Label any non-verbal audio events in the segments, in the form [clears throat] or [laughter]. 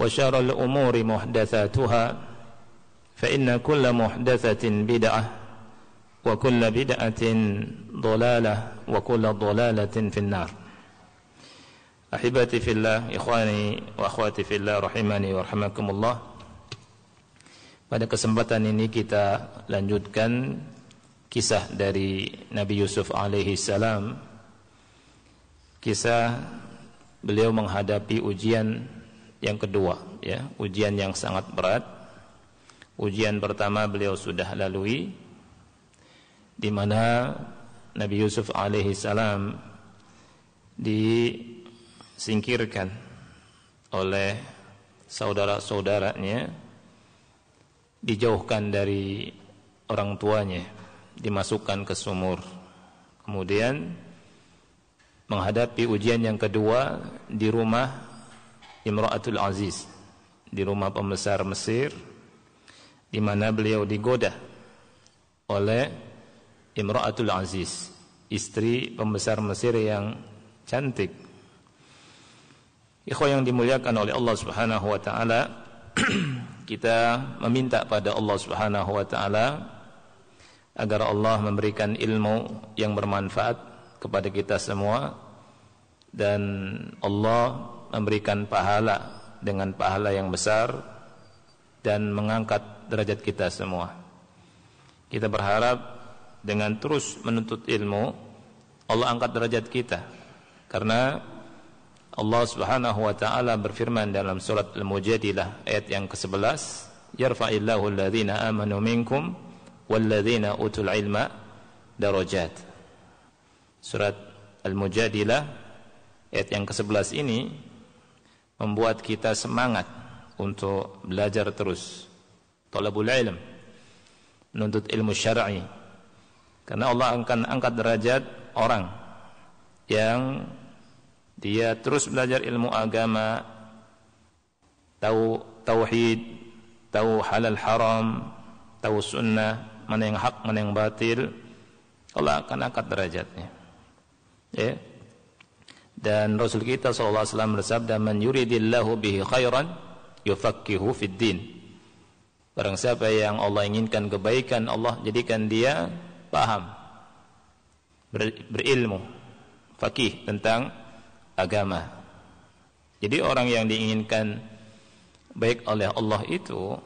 وشر الأمور محدثاتها فإن كل محدثة بدعة وكل بدعة ضلالة وكل ضلالة في النار أحبتي في الله إخواني وأخواتي في الله رحمني ورحمكم الله Pada kesempatan ini kita lanjutkan kisah dari Nabi Yusuf alaihi salam kisah beliau menghadapi ujian yang kedua ya ujian yang sangat berat ujian pertama beliau sudah lalui di mana Nabi Yusuf alaihi salam disingkirkan oleh saudara-saudaranya dijauhkan dari orang tuanya dimasukkan ke sumur kemudian menghadapi ujian yang kedua di rumah Imra'atul Aziz di rumah pembesar Mesir di mana beliau digoda oleh Imra'atul Aziz istri pembesar Mesir yang cantik Ikhwah yang dimuliakan oleh Allah Subhanahu wa taala [clears throat] kita meminta pada Allah Subhanahu wa taala agar Allah memberikan ilmu yang bermanfaat kepada kita semua dan Allah memberikan pahala dengan pahala yang besar dan mengangkat derajat kita semua. Kita berharap dengan terus menuntut ilmu Allah angkat derajat kita karena Allah Subhanahu wa taala berfirman dalam surat Al-Mujadilah ayat yang ke-11 yarfa'illahu alladhina amanu minkum walladhina utul ilma darajat surat Al-Mujadilah ayat yang ke-11 ini membuat kita semangat untuk belajar terus talabul ilm menuntut ilmu syar'i karena Allah akan angkat derajat orang yang dia terus belajar ilmu agama tahu tauhid tahu halal haram tahu sunnah mana yang hak mana yang batil Allah akan angkat derajatnya ya yeah. Dan Rasul kita sallallahu alaihi wasallam bersabda, "Man yuridillahu bihi khairan yufaqihu fid din." Barang siapa yang Allah inginkan kebaikan, Allah jadikan dia paham ber, berilmu, fakih tentang agama. Jadi orang yang diinginkan baik oleh Allah itu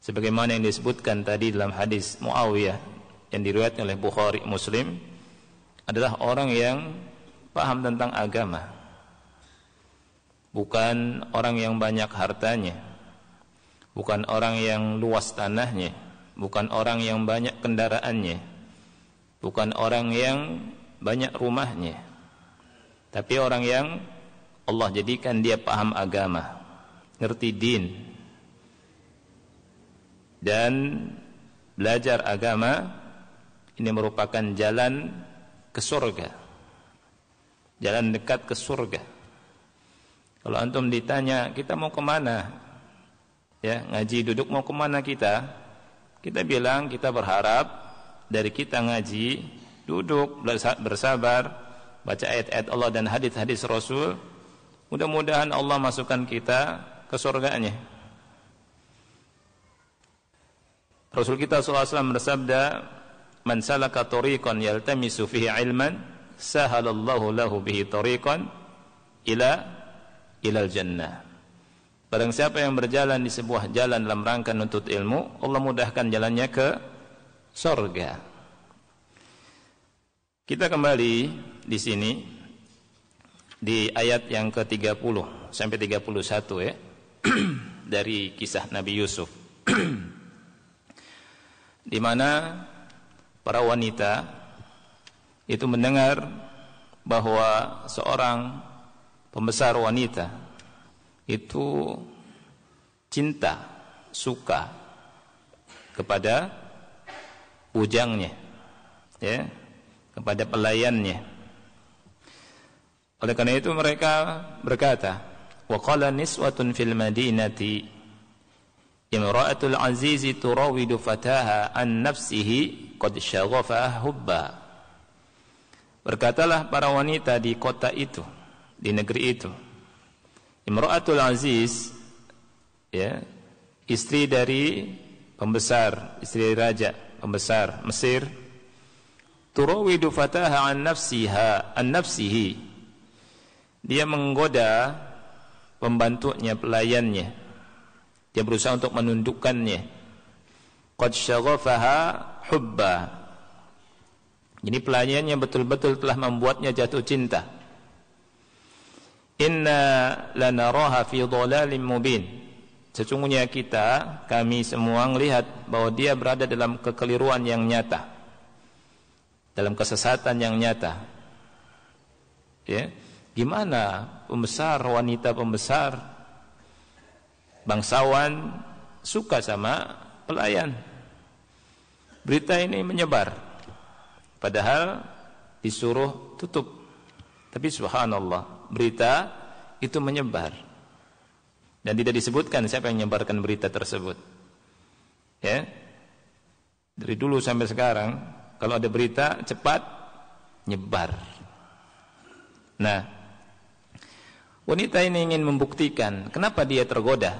sebagaimana yang disebutkan tadi dalam hadis Muawiyah yang diriwayatkan oleh Bukhari Muslim adalah orang yang paham tentang agama bukan orang yang banyak hartanya bukan orang yang luas tanahnya bukan orang yang banyak kendaraannya bukan orang yang banyak rumahnya tapi orang yang Allah jadikan dia paham agama ngerti din dan belajar agama ini merupakan jalan ke surga jalan dekat ke surga. Kalau antum ditanya kita mau kemana, ya ngaji duduk mau kemana kita, kita bilang kita berharap dari kita ngaji duduk bersabar baca ayat-ayat Allah dan hadis-hadis Rasul, mudah-mudahan Allah masukkan kita ke surganya. Rasul kita SAW bersabda, "Man salaka tariqan yaltamisu fihi ilman, sahalallahu lahu bihi tariqan ila ilal jannah. Barang siapa yang berjalan di sebuah jalan dalam rangka nuntut ilmu, Allah mudahkan jalannya ke sorga. Kita kembali di sini di ayat yang ke-30 sampai 31 ya. [clears throat] dari kisah Nabi Yusuf. [clears throat] di mana para wanita itu mendengar bahwa seorang pembesar wanita itu cinta, suka kepada ujangnya, ya, kepada pelayannya. Oleh karena itu mereka berkata, "Wa qala niswatun fil madinati imra'atul azizi turawidu fataha an nafsihi qad syaghafa hubba." Berkatalah para wanita di kota itu, di negeri itu. Imra'atul Aziz ya, istri dari pembesar, istri dari raja, pembesar Mesir. Turawidu fataha an nafsiha, an nafsihi. Dia menggoda pembantunya, pelayannya. Dia berusaha untuk menundukkannya. Qad syaghafaha hubba ini pelayannya betul-betul telah membuatnya jatuh cinta. Inna lanaraha fi dhalalin mubin. Sesungguhnya kita, kami semua melihat bahwa dia berada dalam kekeliruan yang nyata. Dalam kesesatan yang nyata. Ya. Gimana pembesar, wanita pembesar, bangsawan suka sama pelayan. Berita ini menyebar Padahal disuruh tutup. Tapi subhanallah, berita itu menyebar. Dan tidak disebutkan siapa yang menyebarkan berita tersebut. Ya. Dari dulu sampai sekarang, kalau ada berita cepat nyebar. Nah, wanita ini ingin membuktikan kenapa dia tergoda.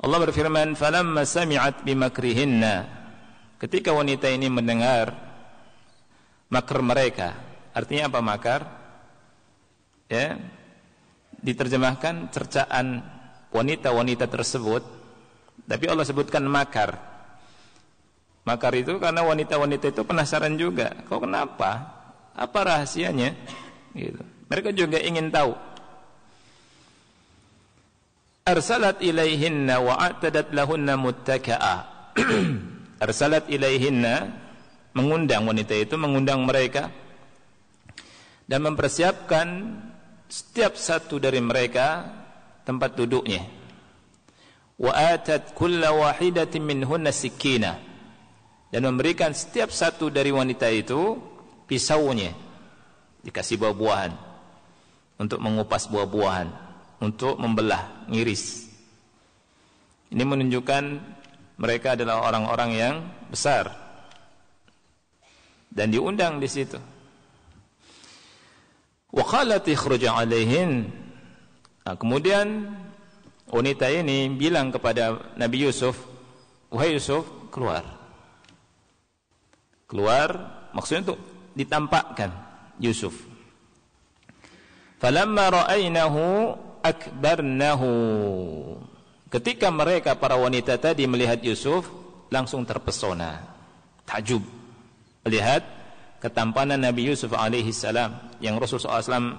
Allah berfirman, "Falamma sami'at bimakrihinna" Ketika wanita ini mendengar makar mereka, artinya apa makar? Ya, diterjemahkan cercaan wanita-wanita tersebut. Tapi Allah sebutkan makar. Makar itu karena wanita-wanita itu penasaran juga. Kok kenapa? Apa rahasianya? Gitu. Mereka juga ingin tahu. Arsalat ilaihinna wa'atadat lahunna muttaka'a. [clears throat] arsalat ilaihinna mengundang wanita itu mengundang mereka dan mempersiapkan setiap satu dari mereka tempat duduknya wa atat kullu wahidatin minhunna sikina dan memberikan setiap satu dari wanita itu pisaunya dikasih buah-buahan untuk mengupas buah-buahan untuk membelah ngiris ini menunjukkan mereka adalah orang-orang yang besar dan diundang di situ wa qalat alaihin nah, kemudian wanita ini bilang kepada Nabi Yusuf wahai Yusuf keluar keluar maksudnya itu ditampakkan Yusuf falamma ra'ainahu akbarnahu Ketika mereka para wanita tadi melihat Yusuf, langsung terpesona, takjub melihat ketampanan Nabi Yusuf alaihi salam yang Rasulullah SAW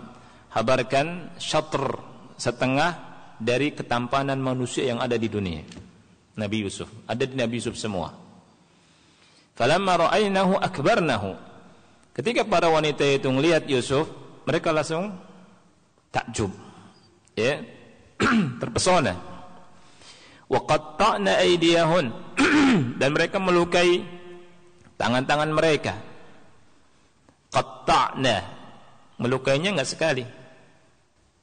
habarkan syatr setengah dari ketampanan manusia yang ada di dunia. Nabi Yusuf, ada di Nabi Yusuf semua. Falamma ra'ainahu akbarnahu. Ketika para wanita itu melihat Yusuf, mereka langsung takjub. Ya. [clears throat] Terpesona wa qatta'na [clears throat] dan mereka melukai tangan-tangan mereka qatta'na melukainya enggak sekali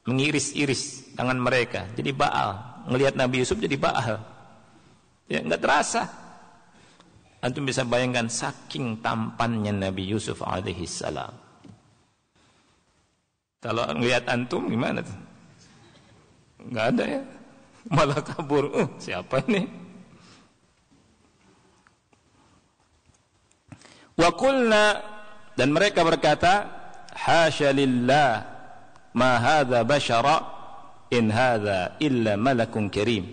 mengiris-iris tangan mereka jadi baal ngelihat Nabi Yusuf jadi baal ya enggak terasa antum bisa bayangkan saking tampannya Nabi Yusuf alaihi salam kalau ngelihat antum gimana tuh enggak ada ya malah kabur. Uh, siapa ini? Wa qulna dan mereka berkata, "Hasya lillah ma hadza basyara in hadza illa malakun karim."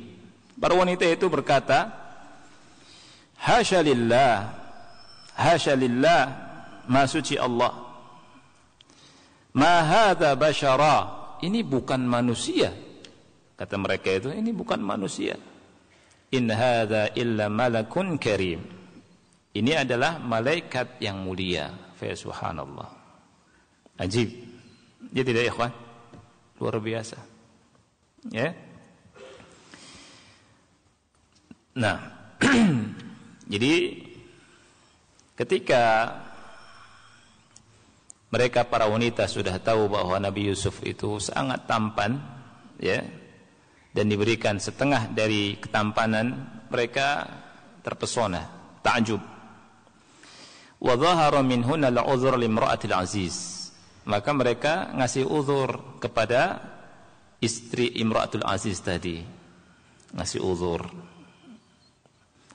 Para wanita itu berkata, "Hasya lillah, hasya lillah, ma suci Allah." Ma hadza basyara, ini bukan manusia, Kata mereka itu, ini bukan manusia. In hadza illa malakun karim. Ini adalah malaikat yang mulia. Fa subhanallah. Ajib. Ya tidak ikhwan? Luar biasa. Ya. Nah, [clears throat] jadi ketika mereka para wanita sudah tahu bahwa Nabi Yusuf itu sangat tampan, ya, dan diberikan setengah dari ketampanan mereka terpesona takjub wa dhahara minhunna la'udhur limra'atil aziz maka mereka ngasih uzur kepada istri imra'atul aziz tadi ngasih uzur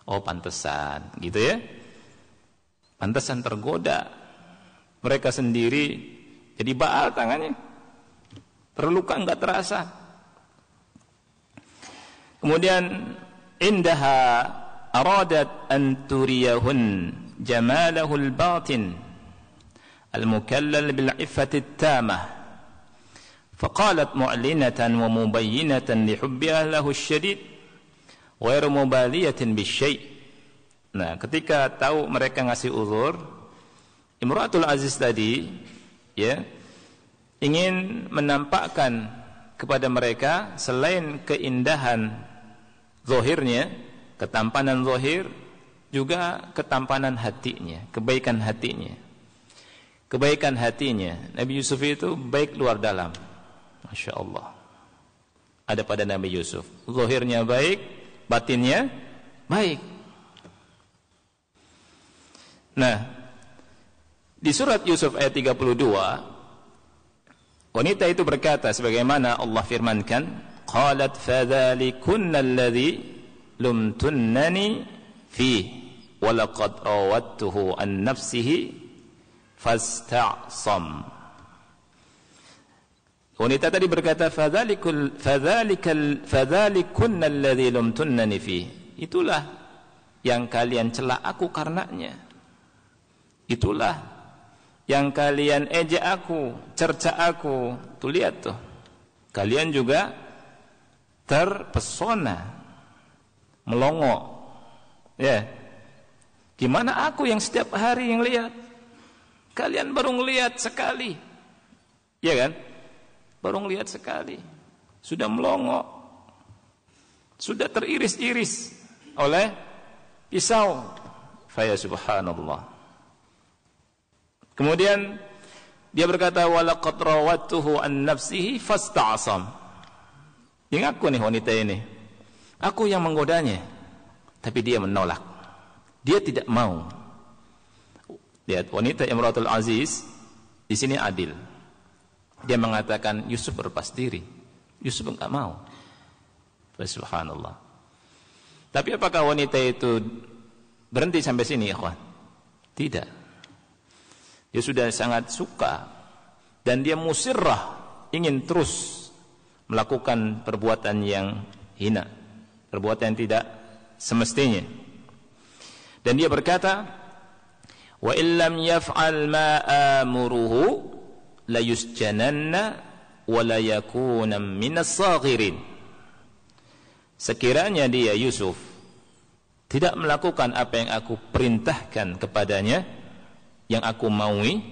oh pantesan gitu ya pantesan tergoda mereka sendiri jadi baal tangannya terluka enggak terasa Kemudian indaha aradat an turiyahun jamalahul batin al-mukallal bil iffati tamah فقالت معلنة ومبينة لحب أهله الشديد غير مبالية بالشيء Nah, ketika tahu mereka ngasih uzur, Imratul Aziz tadi ya ingin menampakkan kepada mereka selain keindahan zohirnya, ketampanan zohir, juga ketampanan hatinya, kebaikan hatinya. Kebaikan hatinya, Nabi Yusuf itu baik luar dalam. Masya Allah. Ada pada Nabi Yusuf. Zohirnya baik, batinnya baik. Nah, di surat Yusuf ayat 32, wanita itu berkata sebagaimana Allah firmankan, qalat fadzalikunna alladhi lumtunnani fi wa laqad rawattuhu an nafsihi fasta'sam Wanita tadi berkata fadzalikul fadzalikal fadzalikunna alladhi lumtunnani fi itulah yang kalian celak aku karenanya itulah yang kalian ejek aku cerca aku tuh lihat tuh kalian juga terpesona melongo ya gimana aku yang setiap hari yang lihat kalian baru ngelihat sekali ya kan baru ngelihat sekali sudah melongo sudah teriris-iris oleh pisau faya subhanallah kemudian dia berkata walaqad rawatuhu an nafsihi fasta'asam yang aku nih wanita ini. Aku yang menggodanya. Tapi dia menolak. Dia tidak mau. Lihat wanita Imratul Aziz di sini adil. Dia mengatakan Yusuf berlepas diri. Yusuf enggak mau. Subhanallah. Tapi apakah wanita itu berhenti sampai sini, ikhwan? Tidak. Dia sudah sangat suka dan dia musirrah ingin terus melakukan perbuatan yang hina, perbuatan yang tidak semestinya. Dan dia berkata, "Wa illam yaf'al ma amuruhu la yusjananna wa la yakuna minas saghirin." Sekiranya dia Yusuf tidak melakukan apa yang aku perintahkan kepadanya, yang aku maui,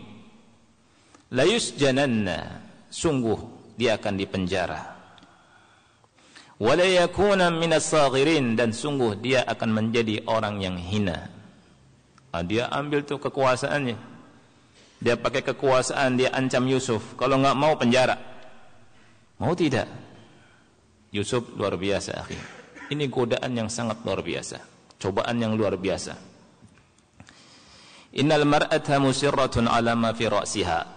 la yusjananna, sungguh dia akan dipenjara. Wala yakuna minas saghirin dan sungguh dia akan menjadi orang yang hina. Nah, dia ambil tuh kekuasaannya. Dia pakai kekuasaan dia ancam Yusuf, kalau enggak mau penjara. Mau tidak? Yusuf luar biasa, akhi. Ini godaan yang sangat luar biasa, cobaan yang luar biasa. Innal mar'ata musirratun ala ma fi ra'siha.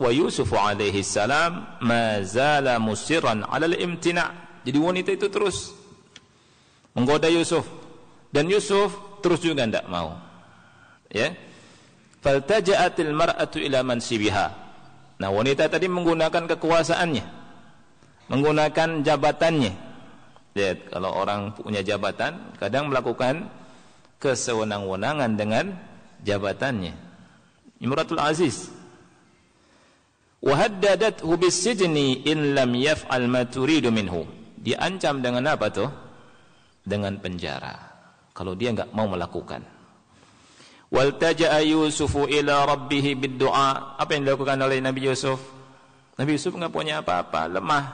wa Yusuf alaihi salam mazala musiran ala imtina jadi wanita itu terus menggoda Yusuf dan Yusuf terus juga tidak mau ya faltaja'atil mar'atu ila mansibiha nah wanita tadi menggunakan kekuasaannya menggunakan jabatannya lihat kalau orang punya jabatan kadang melakukan kesewenang-wenangan dengan jabatannya Imratul Aziz wa haddadathu bisijni in lam yaf'al ma turidu minhu diancam dengan apa tuh dengan penjara kalau dia enggak mau melakukan waltaja'a yusufu ila rabbih biddu'a apa yang dilakukan oleh Nabi Yusuf Nabi Yusuf enggak punya apa-apa lemah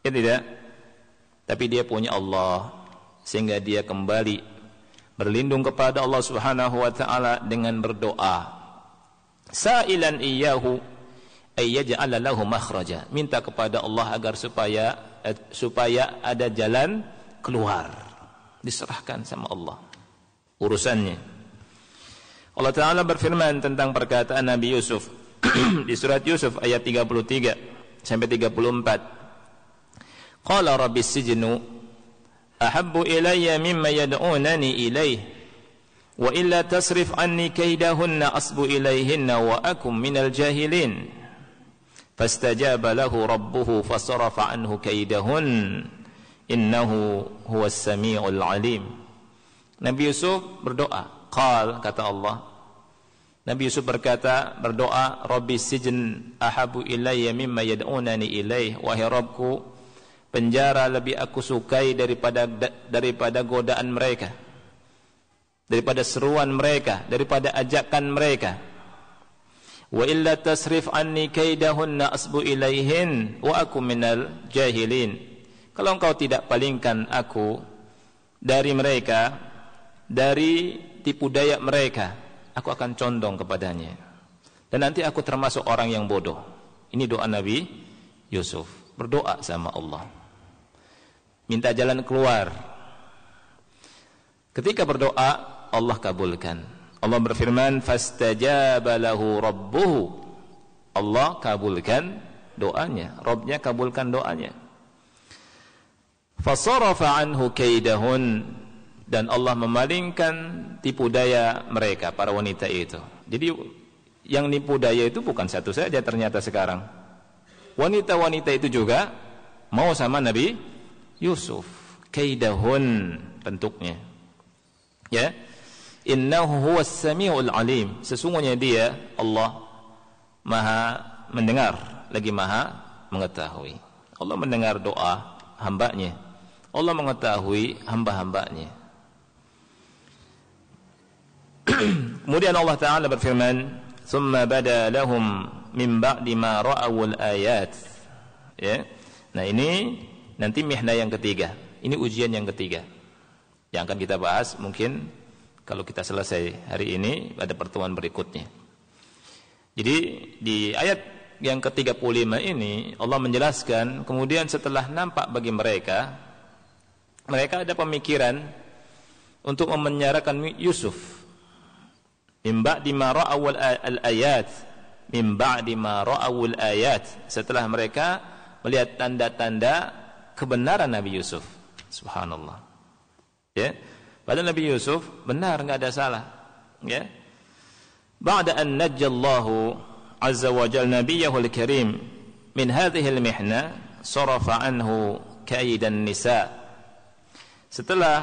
ya tidak tapi dia punya Allah sehingga dia kembali berlindung kepada Allah Subhanahu wa taala dengan berdoa sailan iyyahu ayyaj'ala lahu makhraja. Minta kepada Allah agar supaya eh, supaya ada jalan keluar. Diserahkan sama Allah urusannya. Allah Taala berfirman tentang perkataan Nabi Yusuf [clears throat] di surat Yusuf ayat 33 sampai 34. Qala rabbis sijnu ahabbu ilayya mimma yad'unani ilayh, wa illa tasrif anni kaidahunna asbu ilayhinna wa akum minal jahilin. فاستجاب له rabbuhu فصرف عنه كيدهن innahu huwas samiul alim Nabi Yusuf berdoa qal kata Allah Nabi Yusuf berkata berdoa rabbi sijn ahabu ilayya mimma yad'unani ilaih wahai Rabbku penjara lebih aku sukai daripada daripada godaan mereka daripada seruan mereka daripada ajakan mereka wa illa tasrif anni kaidahunna asbu ilaihin wa aku minal jahilin kalau engkau tidak palingkan aku dari mereka dari tipu daya mereka aku akan condong kepadanya dan nanti aku termasuk orang yang bodoh ini doa Nabi Yusuf berdoa sama Allah minta jalan keluar ketika berdoa Allah kabulkan Allah berfirman fastajaba lahu rabbuhu Allah kabulkan doanya Robnya kabulkan doanya fasarafa anhu kaidahun dan Allah memalingkan tipu daya mereka para wanita itu jadi yang nipu daya itu bukan satu saja ternyata sekarang wanita-wanita itu juga mau sama Nabi Yusuf kaidahun bentuknya ya Innahu huwas samiul alim. Sesungguhnya dia Allah Maha mendengar, lagi Maha mengetahui. Allah mendengar doa hambanya. Allah mengetahui hamba-hambanya. [clears throat] Kemudian Allah Taala berfirman, "Tsumma bada lahum min ba'di ma ra'awul ayat." Ya. Nah, ini nanti mihna yang ketiga. Ini ujian yang ketiga. Yang akan kita bahas mungkin kalau kita selesai hari ini pada pertemuan berikutnya. Jadi di ayat yang ke-35 ini Allah menjelaskan kemudian setelah nampak bagi mereka mereka ada pemikiran untuk memenjarakan Yusuf mimba di awal al ayat mimba di awal ayat setelah mereka melihat tanda-tanda kebenaran Nabi Yusuf subhanallah ya Padahal Nabi Yusuf benar enggak ada salah. Ya. Ba'da an najjallahu azza wa jalla nabiyahu al-karim min hadhihi al-mihna sarafa anhu kaidan nisa. Setelah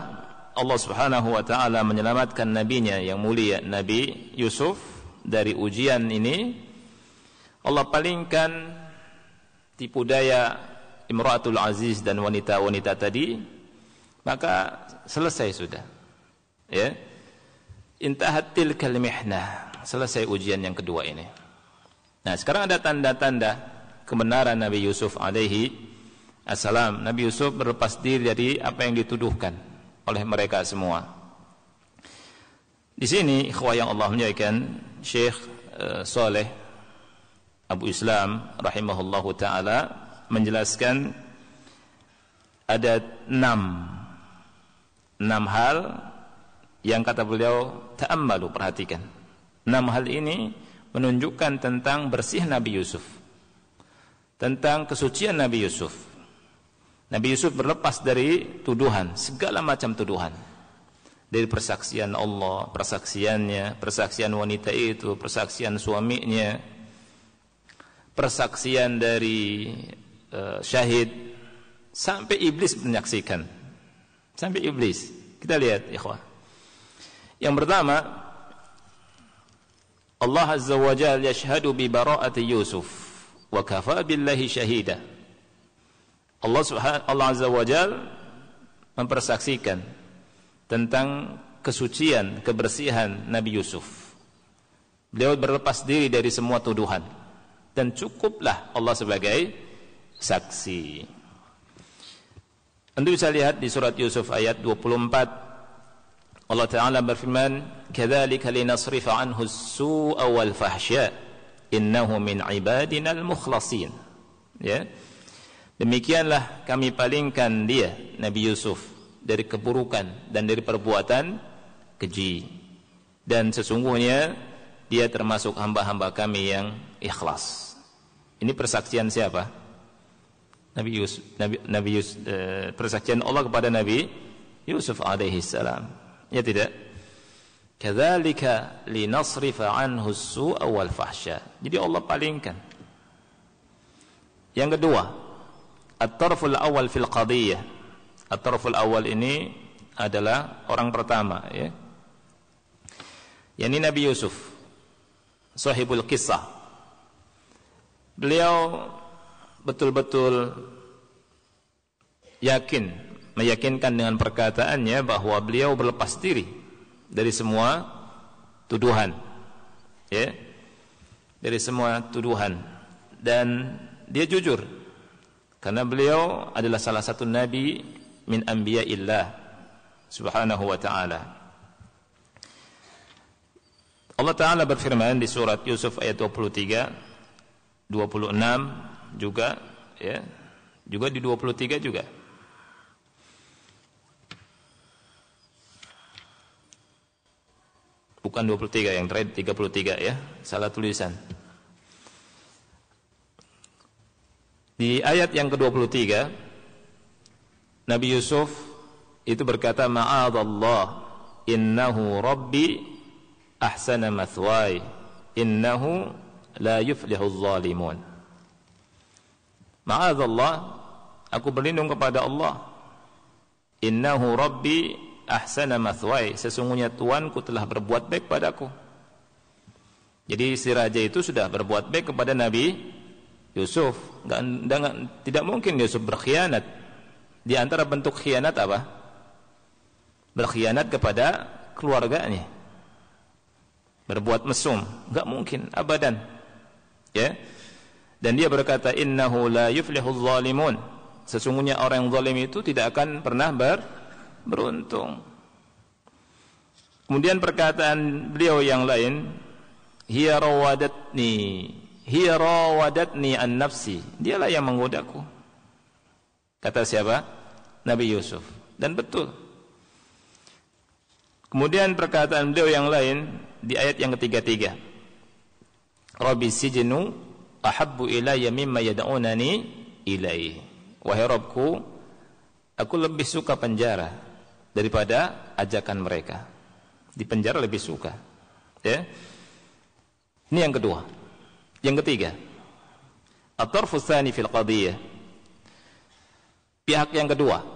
Allah Subhanahu wa taala menyelamatkan nabinya yang mulia Nabi Yusuf dari ujian ini Allah palingkan tipu daya Imratul Aziz dan wanita-wanita tadi maka selesai sudah ya intahat tilkal mihnah selesai ujian yang kedua ini nah sekarang ada tanda-tanda kebenaran Nabi Yusuf alaihi assalam Nabi Yusuf berlepas diri dari apa yang dituduhkan oleh mereka semua di sini ikhwah yang Allah muliakan Syekh uh, Saleh Abu Islam rahimahullahu taala menjelaskan ada enam enam hal yang kata beliau ta'ammalu perhatikan enam hal ini menunjukkan tentang bersih Nabi Yusuf tentang kesucian Nabi Yusuf Nabi Yusuf berlepas dari tuduhan segala macam tuduhan dari persaksian Allah, persaksiannya, persaksian wanita itu, persaksian suaminya, persaksian dari uh, syahid sampai iblis menyaksikan. Sampai iblis. Kita lihat ikhwah. Yang pertama, Allah Azza wa Jal yashhadu bi bara'ati Yusuf wa kafa billahi syahida. Allah Subhanahu Allah Azza wa Jal mempersaksikan tentang kesucian, kebersihan Nabi Yusuf. Beliau berlepas diri dari semua tuduhan dan cukuplah Allah sebagai saksi. Anda bisa lihat di surat Yusuf ayat 24 Allah Ta'ala berfirman Kedhalika linasrifa anhu su'a wal fahsya Innahu min ibadina Ya Demikianlah kami palingkan dia Nabi Yusuf dari keburukan dan dari perbuatan keji dan sesungguhnya dia termasuk hamba-hamba kami yang ikhlas. Ini persaksian siapa? Nabi Yusuf Nabi, Nabi Yusuf, eh, persaksian Allah kepada Nabi Yusuf alaihi salam. Ya tidak? Kadzalika linasrifa anhu su'a wal fahsya. Jadi Allah palingkan. Yang kedua, at-tarful awal fil qadiyah. At-tarful awal ini adalah orang pertama ya. Yani Nabi Yusuf sahibul kisah. Beliau betul-betul yakin meyakinkan dengan perkataannya bahwa beliau berlepas diri dari semua tuduhan ya dari semua tuduhan dan dia jujur karena beliau adalah salah satu nabi min anbiya'illah subhanahu wa ta'ala Allah Ta'ala berfirman di surat Yusuf ayat 23 26 juga ya juga di 23 juga Bukan 23 yang terakhir 33 ya. Salah tulisan. Di ayat yang ke-23 Nabi Yusuf itu berkata ma'adallah innahu rabbi ahsana mathwai innahu la yuflihul zalimun. Ma'adallah aku berlindung kepada Allah. Innahu rabbi ahsana mathwai sesungguhnya tuanku telah berbuat baik padaku jadi si raja itu sudah berbuat baik kepada Nabi Yusuf tidak mungkin Yusuf berkhianat di antara bentuk khianat apa berkhianat kepada keluarganya berbuat mesum nggak mungkin abadan ya dan dia berkata innahu la yuflihu zalimun sesungguhnya orang yang zalim itu tidak akan pernah ber beruntung. Kemudian perkataan beliau yang lain, hiya rawadatni, hiya rawadatni an nafsi. Dialah yang menggodaku. Kata siapa? Nabi Yusuf. Dan betul. Kemudian perkataan beliau yang lain di ayat yang ketiga-tiga. Rabbi sijnu ahabbu ilayya mimma yad'unani ilaihi. Wahai Rabbku, aku lebih suka penjara daripada ajakan mereka. Di penjara lebih suka. Ya. Ini yang kedua. Yang ketiga. At-tarfu tsani fil qadiyah. Pihak yang kedua,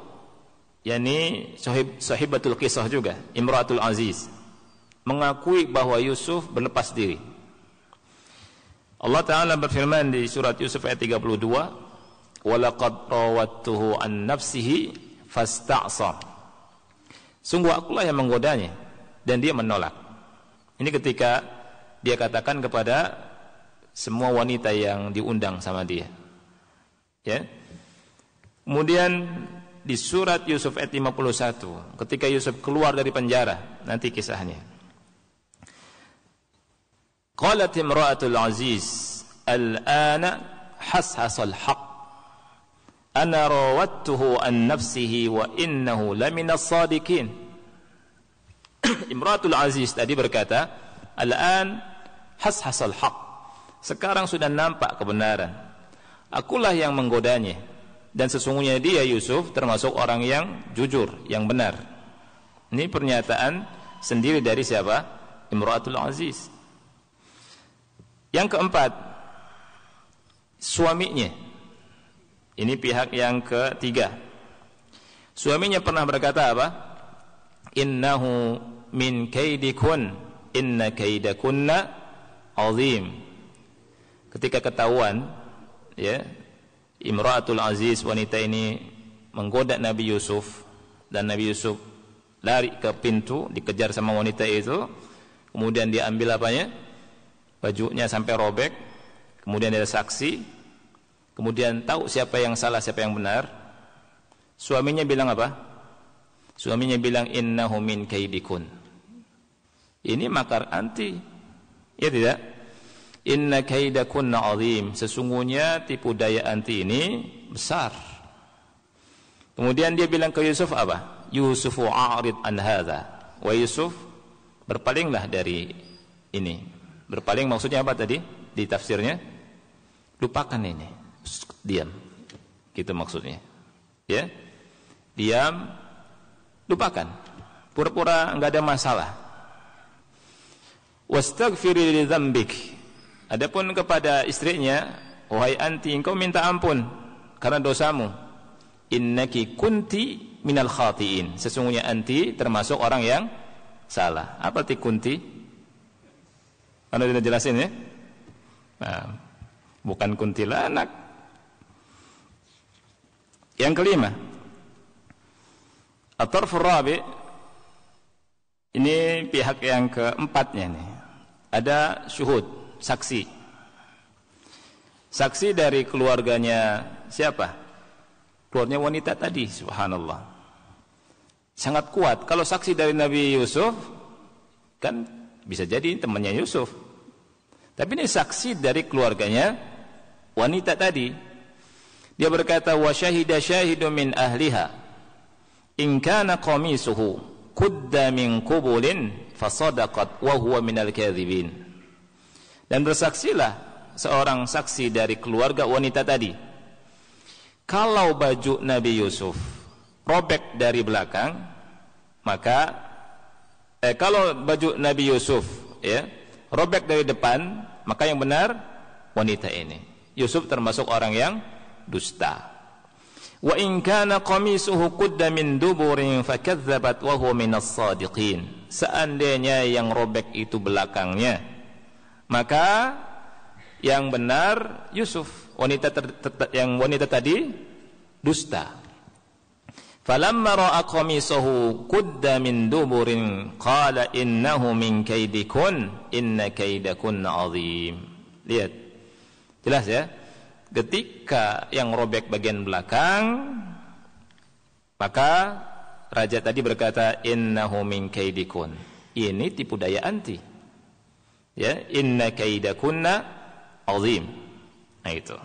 yani sahib sahibatul kisah juga, Imratul Aziz, mengakui bahwa Yusuf berlepas diri. Allah Ta'ala berfirman di surat Yusuf ayat 32, "Walaqad rawattuhu an nafsihi fasta'sar." Sungguh akulah yang menggodanya dan dia menolak. Ini ketika dia katakan kepada semua wanita yang diundang sama dia. Ya. Kemudian di surat Yusuf ayat 51 ketika Yusuf keluar dari penjara nanti kisahnya. Qalat imra'atul aziz al-ana hashasal haqq أنا rawattuhu an نفسه وإنه لمن الصادقين. sadiqin Imratul Aziz tadi berkata al-an hashasal haq sekarang sudah nampak kebenaran akulah yang menggodanya dan sesungguhnya dia Yusuf termasuk orang yang jujur yang benar ini pernyataan sendiri dari siapa Imratul Aziz yang keempat suaminya ini pihak yang ketiga. Suaminya pernah berkata apa? Innahu min kaidikun inna kaidakunna azim. Ketika ketahuan ya Imra'atul Aziz wanita ini menggoda Nabi Yusuf dan Nabi Yusuf lari ke pintu dikejar sama wanita itu kemudian dia ambil apanya bajunya sampai robek kemudian ada saksi Kemudian tahu siapa yang salah, siapa yang benar. Suaminya bilang apa? Suaminya bilang innahu min kaidikun. Ini makar anti. Ya tidak? Inna kaidakunna azim. Sesungguhnya tipu daya anti ini besar. Kemudian dia bilang ke Yusuf apa? Yusufu a'rid an hadha. Wa Yusuf berpalinglah dari ini. Berpaling maksudnya apa tadi? Di tafsirnya lupakan ini diam. Gitu maksudnya. Ya. Diam, lupakan. Pura-pura enggak ada masalah. Wastaghfiri li dzambik. Adapun kepada istrinya, wahai anti, engkau minta ampun karena dosamu. Innaki kunti minal khatiin. Sesungguhnya anti termasuk orang yang salah. Apa arti kunti? Anda sudah jelasin ya? Nah, bukan kuntilanak, yang kelima at-tarf rabi ini pihak yang keempatnya nih ada syuhud saksi saksi dari keluarganya siapa keluarnya wanita tadi subhanallah sangat kuat kalau saksi dari Nabi Yusuf kan bisa jadi temannya Yusuf tapi ini saksi dari keluarganya wanita tadi dia berkata wa syahida syahidu min ahliha in kana qamisuhu qudda min kubulin, fasadaqat wa huwa al kadzibin. Dan bersaksilah seorang saksi dari keluarga wanita tadi. Kalau baju Nabi Yusuf robek dari belakang, maka eh, kalau baju Nabi Yusuf ya robek dari depan, maka yang benar wanita ini. Yusuf termasuk orang yang dusta. Wa in kana qamisuhu qudda min duburin fakadzabat wa huwa minas sadiqin. Seandainya yang robek itu belakangnya, maka yang benar Yusuf, wanita yang wanita tadi dusta. Falamma ra'a qamisahu qudda min duburin qala innahu min kaidikun inna kaidakunna azim. Lihat. Jelas ya? ketika yang robek bagian belakang maka raja tadi berkata innahu min kaidikun ini tipu daya anti ya inna kaidakunna azim nah itu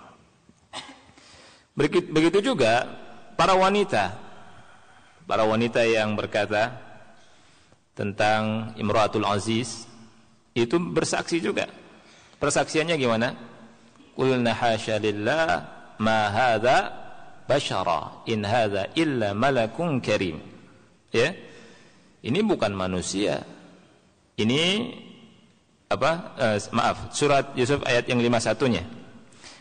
begitu, begitu juga para wanita para wanita yang berkata tentang Imratul Aziz itu bersaksi juga persaksiannya gimana Qulna hasya lillah ma hadza basyara in hadza illa malakun karim. Ya. Ini bukan manusia. Ini apa? Eh, maaf, surat Yusuf ayat yang 51-nya.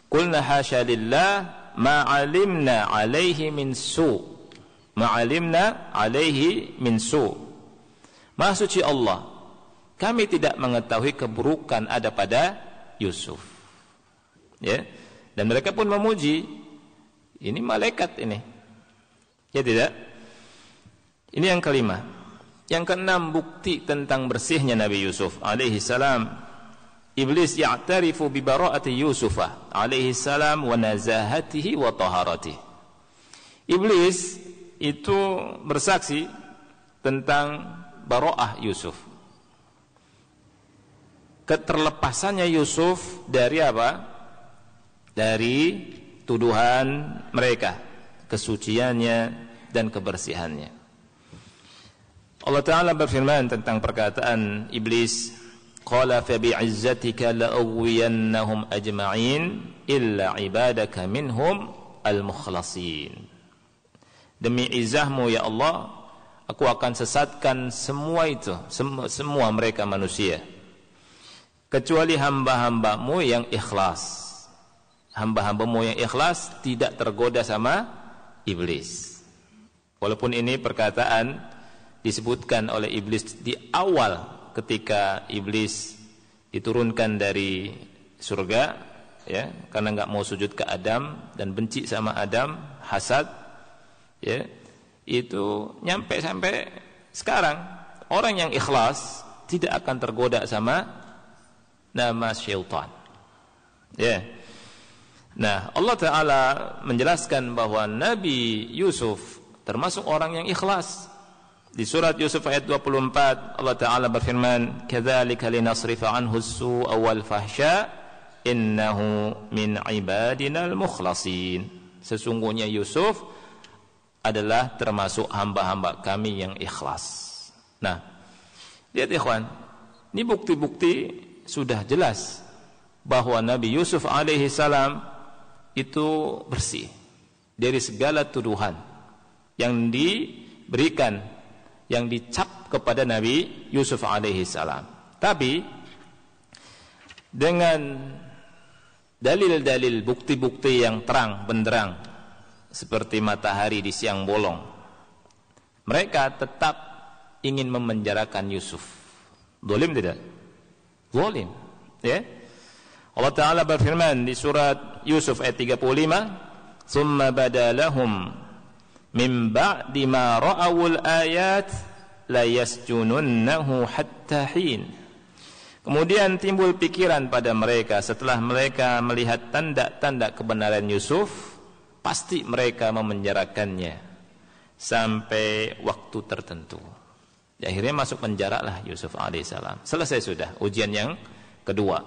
Qulna hasya lillah ma 'alimna 'alaihi min su. Ma 'alimna 'alaihi min su. Maha suci Allah, kami tidak mengetahui keburukan ada pada Yusuf ya dan mereka pun memuji ini malaikat ini ya tidak ini yang kelima yang keenam bukti tentang bersihnya Nabi Yusuf alaihi salam iblis ya'tarifu bi bara'ati Yusufah alaihi salam wa nazahatihi wa taharatihi iblis itu bersaksi tentang bara'ah Yusuf keterlepasannya Yusuf dari apa? dari tuduhan mereka, kesuciannya dan kebersihannya. Allah Ta'ala berfirman tentang perkataan iblis, Qala fa bi fabi'izzatika la'awiyannahum ajma'in illa ibadaka minhum al-mukhlasin. Demi izahmu ya Allah, aku akan sesatkan semua itu, semua, semua mereka manusia. Kecuali hamba-hambamu yang ikhlas hamba-hambamu yang ikhlas tidak tergoda sama iblis. Walaupun ini perkataan disebutkan oleh iblis di awal ketika iblis diturunkan dari surga ya karena nggak mau sujud ke Adam dan benci sama Adam hasad ya itu nyampe sampai sekarang orang yang ikhlas tidak akan tergoda sama nama syaitan ya yeah. Nah, Allah Ta'ala menjelaskan bahwa Nabi Yusuf termasuk orang yang ikhlas. Di surat Yusuf ayat 24, Allah Ta'ala berfirman, كَذَلِكَ لِنَصْرِفَ عَنْهُ السُّوءَ وَالْفَحْشَاءَ إِنَّهُ مِنْ عِبَادِنَا الْمُخْلَصِينَ Sesungguhnya Yusuf adalah termasuk hamba-hamba kami yang ikhlas. Nah, lihat ikhwan, ini bukti-bukti sudah jelas bahwa Nabi Yusuf alaihi salam itu bersih dari segala tuduhan yang diberikan yang dicap kepada Nabi Yusuf alaihi salam. Tapi dengan dalil-dalil bukti-bukti yang terang benderang seperti matahari di siang bolong. Mereka tetap ingin memenjarakan Yusuf. Dolim tidak? Dolim. Ya. Allah Ta'ala berfirman di surat Yusuf ayat 35 Thumma badalahum min ba'di ma ra'awul ayat la yasjununnahu hatta hin Kemudian timbul pikiran pada mereka setelah mereka melihat tanda-tanda kebenaran Yusuf pasti mereka memenjarakannya sampai waktu tertentu. Akhirnya masuk penjara lah Yusuf alaihissalam. Selesai sudah ujian yang kedua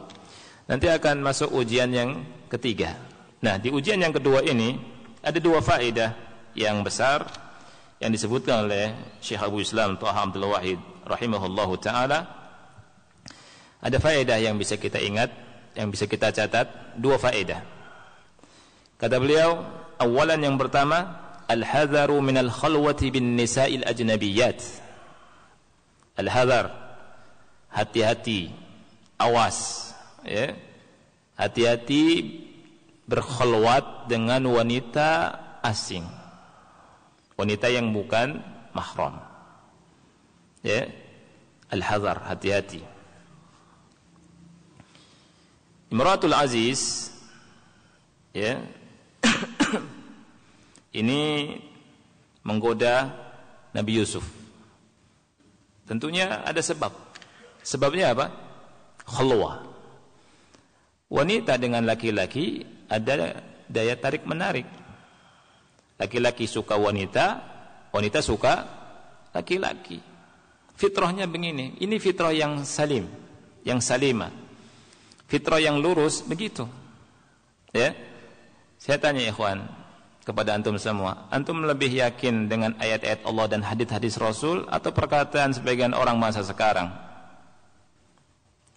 nanti akan masuk ujian yang ketiga. Nah, di ujian yang kedua ini ada dua faedah yang besar yang disebutkan oleh Syekh Abu Islam Thaha Abdul Wahid rahimahullahu taala. Ada faedah yang bisa kita ingat, yang bisa kita catat, dua faedah. Kata beliau, awalan yang pertama, al-hadharu min al-khalwati bin nisa'il ajnabiyat. Al-hadhar, hati-hati, awas ya hati-hati berkhulwat dengan wanita asing wanita yang bukan mahram ya al-hazar hati-hati Imratul Aziz ya [coughs] ini menggoda Nabi Yusuf tentunya ada sebab sebabnya apa khulwah Wanita dengan laki-laki ada daya tarik menarik. Laki-laki suka wanita, wanita suka laki-laki. Fitrahnya begini. Ini fitrah yang salim, yang salima. Fitrah yang lurus begitu. Ya. Saya tanya ikhwan, kepada antum semua. Antum lebih yakin dengan ayat-ayat Allah dan hadis-hadis Rasul atau perkataan sebagian orang masa sekarang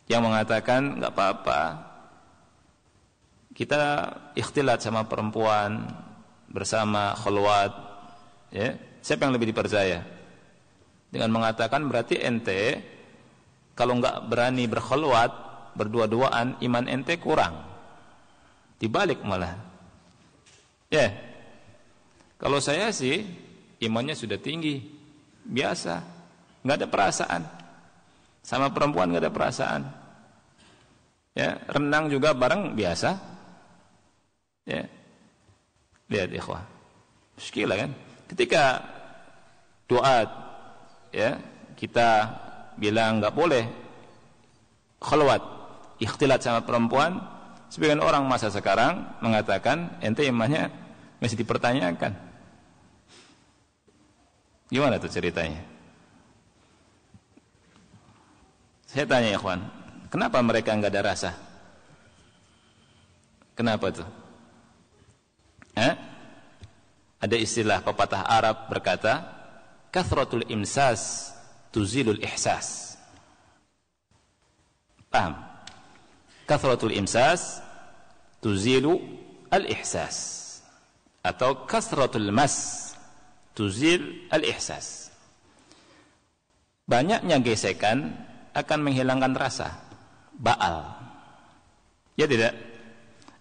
yang mengatakan nggak apa-apa kita ikhtilat sama perempuan bersama khulwat ya siapa yang lebih dipercaya dengan mengatakan berarti ente kalau nggak berani berkhulwat berdua-duaan iman ente kurang dibalik malah ya kalau saya sih imannya sudah tinggi biasa nggak ada perasaan sama perempuan nggak ada perasaan ya renang juga bareng biasa Ya. Lihat ikhwah. Muskilah kan? Ketika doa ya, kita bilang nggak boleh khalwat, ikhtilat sama perempuan, sebagian orang masa sekarang mengatakan ente imannya masih dipertanyakan. Gimana tuh ceritanya? Saya tanya ya kwan kenapa mereka nggak ada rasa? Kenapa tuh? Eh? Ada istilah pepatah Arab berkata, "Kathratul imsas tuzilul ihsas." Paham? Kathratul imsas tuzilu al-ihsas. Atau kasratul mas tuzil al-ihsas. Banyaknya gesekan akan menghilangkan rasa baal. Ya tidak?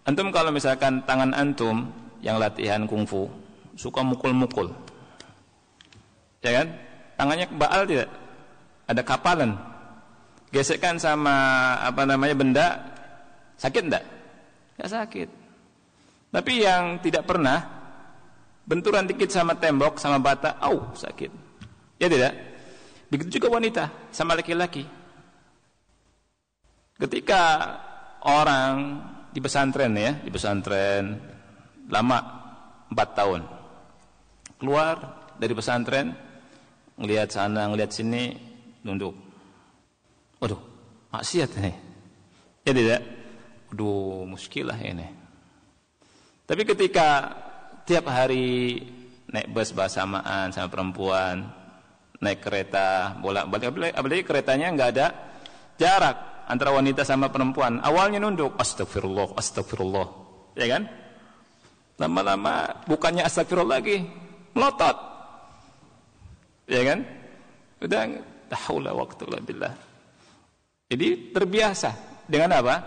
Antum kalau misalkan tangan antum yang latihan kungfu suka mukul-mukul. Ya kan? Tangannya baal tidak? Ada kapalan. gesekan sama apa namanya benda sakit enggak? Enggak sakit. Tapi yang tidak pernah benturan dikit sama tembok sama bata, au sakit. Ya tidak? Begitu juga wanita sama laki-laki. Ketika orang di pesantren ya, di pesantren lama 4 tahun keluar dari pesantren ngelihat sana ngelihat sini nunduk waduh maksiat nih ya tidak aduh muskilah ini tapi ketika tiap hari naik bus bersamaan sama perempuan naik kereta bolak-balik apalagi keretanya nggak ada jarak antara wanita sama perempuan awalnya nunduk astagfirullah astagfirullah ya kan Lama-lama bukannya astagfirullah lagi, melotot. Ya kan? Udah tahulah waktu billah. Jadi terbiasa dengan apa?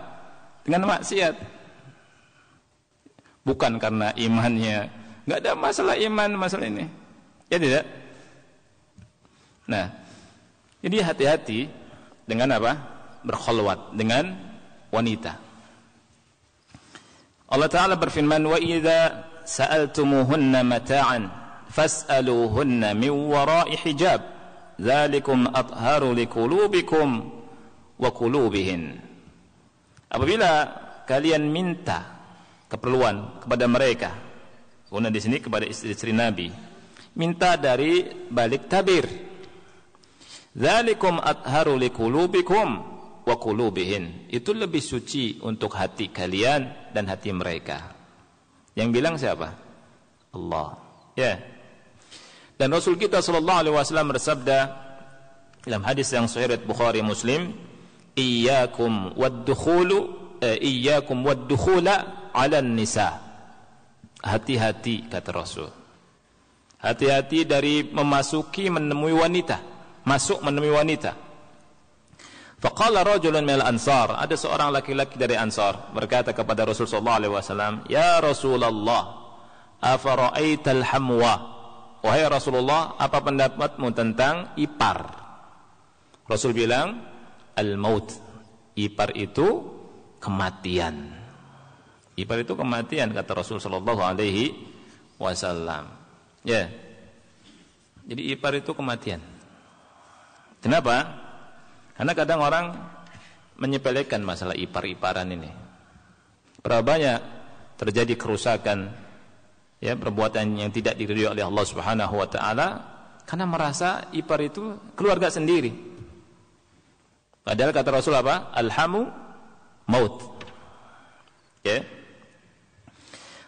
Dengan maksiat. Bukan karena imannya. nggak ada masalah iman masalah ini. Ya tidak? Nah, jadi hati-hati dengan apa? Berkholwat dengan wanita. Allah Ta'ala berfirman wa idza sa'altumuhunna mata'an fas'aluhunna min wara'i hijab dzalikum atharu liqulubikum wa qulubihin Apabila kalian minta keperluan kepada mereka Kemudian di sini kepada istri-istri Nabi minta dari balik tabir Zalikum atharu liqulubikum wa qulubihin. Itu lebih suci untuk hati kalian dan hati mereka. Yang bilang siapa? Allah. Ya. Yeah. Dan Rasul kita sallallahu alaihi wasallam bersabda dalam hadis yang sahih Bukhari Muslim, "Iyyakum wad-dukhulu eh, iyyakum wad-dukhula 'ala nisa Hati-hati kata Rasul. Hati-hati dari memasuki menemui wanita, masuk menemui wanita. Faqala rajulun minal ansar, ada seorang laki-laki dari Ansar berkata kepada Rasulullah SAW, "Ya Rasulullah, afara'aital hamwa?" Wahai Rasulullah, apa pendapatmu tentang ipar? Rasul bilang, "Al-maut." Ipar itu kematian. Ipar itu kematian kata Rasul sallallahu alaihi wasallam. Ya. Jadi ipar itu kematian. Kenapa? Karena kadang orang menyepelekan masalah ipar-iparan ini. Berapa banyak terjadi kerusakan ya perbuatan yang tidak diridhoi oleh Allah Subhanahu wa taala karena merasa ipar itu keluarga sendiri. Padahal kata Rasul apa? Alhamu maut. Ya.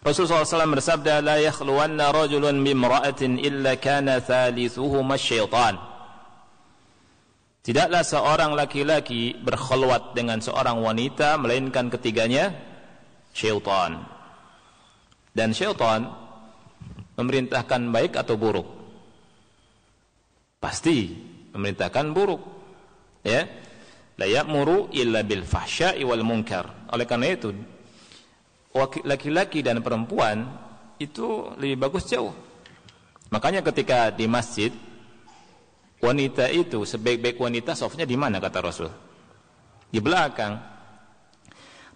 Rasul SAW bersabda, La yakhluwanna rajulun mimraatin illa kana thalithuhuma syaitan. Tidaklah seorang laki-laki berkhulwat dengan seorang wanita melainkan ketiganya syaitan. Dan syaitan memerintahkan baik atau buruk. Pasti memerintahkan buruk. Ya. La ya'muru illa bil fahsya'i wal munkar. Oleh karena itu laki-laki dan perempuan itu lebih bagus jauh. Makanya ketika di masjid Wanita itu sebaik-baik wanita softnya di mana kata Rasul? Di belakang.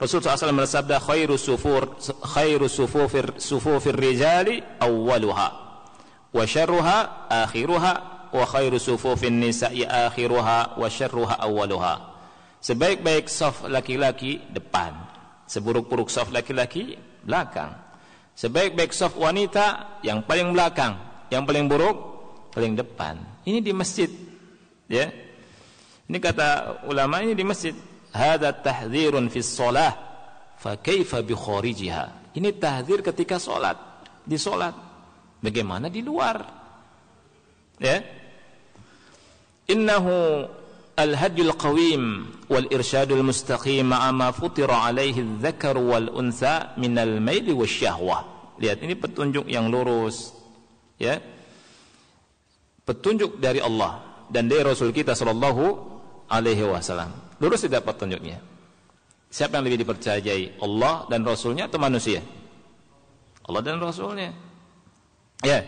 Rasul SAW bersabda khairu sufur khairu sufufir sufufir rijali awwaluha wa syarruha akhiruha wa khairu sufufin nisa'i akhiruha wa syarruha awwaluha. Sebaik-baik soft laki-laki depan, seburuk-buruk soft laki-laki belakang. Sebaik-baik soft wanita yang paling belakang, yang paling buruk paling depan. Ini di masjid. Ya. Ini kata ulama ini di masjid. Hada tahdzirun fi shalah fa kaifa bi kharijiha. Ini tahdzir ketika salat, di salat. Bagaimana di luar? Ya. Innahu al-hadyul qawim wal irsyadul mustaqim ma'a ma futira alaihi dzakar wal unsa minal maili wasyahwah. Lihat ini petunjuk yang lurus. Ya petunjuk dari Allah dan dari Rasul kita Shallallahu Alaihi Wasallam. Lurus tidak petunjuknya. Siapa yang lebih dipercayai Allah dan Rasulnya atau manusia? Allah dan Rasulnya. Ya.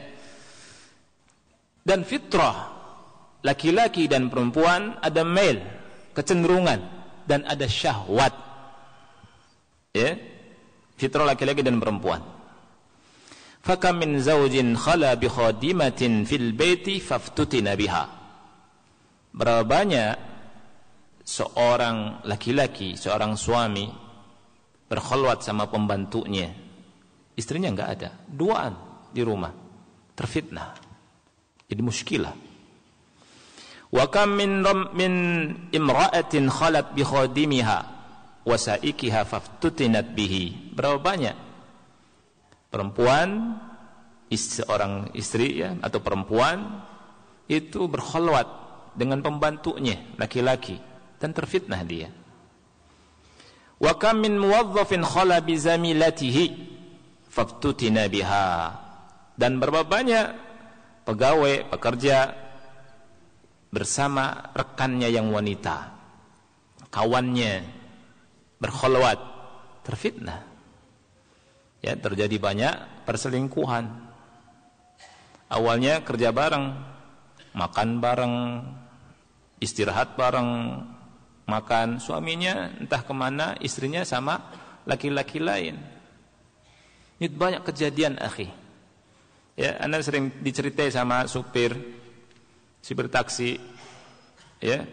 Dan fitrah laki-laki dan perempuan ada male, kecenderungan dan ada syahwat. Ya. Fitrah laki-laki dan perempuan fakam min zaujin khala bi khadimatin fil baiti faftutina biha berapa banyak seorang laki-laki seorang suami berkholwat sama pembantunya istrinya enggak ada duaan di rumah terfitnah jadi muskilah wa kam min min imra'atin khalat bi khadimiha wa sa'ikiha faftutinat bihi berapa banyak perempuan istri, orang istri ya atau perempuan itu berkhulwat dengan pembantunya laki-laki dan terfitnah dia wa kam min muwazzafin khala bi zamilatihi faftutina biha dan berapa banyak pegawai pekerja bersama rekannya yang wanita kawannya berkhulwat terfitnah ya terjadi banyak perselingkuhan awalnya kerja bareng makan bareng istirahat bareng makan suaminya entah kemana istrinya sama laki-laki lain ini banyak kejadian akhi ya anda sering diceritai sama supir supir taksi ya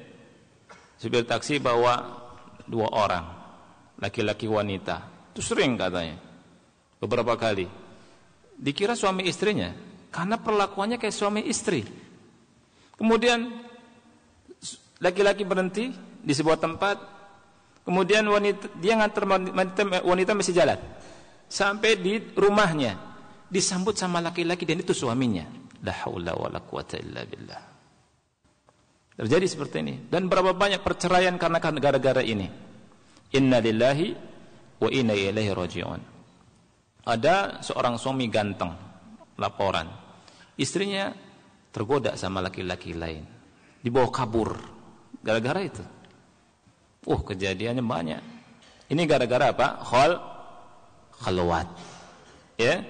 supir taksi bawa dua orang laki-laki wanita itu sering katanya beberapa kali. Dikira suami istrinya karena perlakuannya kayak suami istri. Kemudian laki-laki berhenti di sebuah tempat, kemudian wanita dia nganter wanita, wanita masih jalan sampai di rumahnya disambut sama laki-laki dan itu suaminya. La haula wala quwata illa billah. Terjadi seperti ini dan berapa banyak perceraian karena gara-gara ini. innalillahi wa inna ilaihi raji'un. Ada seorang suami ganteng, laporan. Istrinya tergoda sama laki-laki lain. Dibawa kabur gara-gara itu. Uh, kejadiannya banyak. Ini gara-gara apa? Khol khalwat. Ya.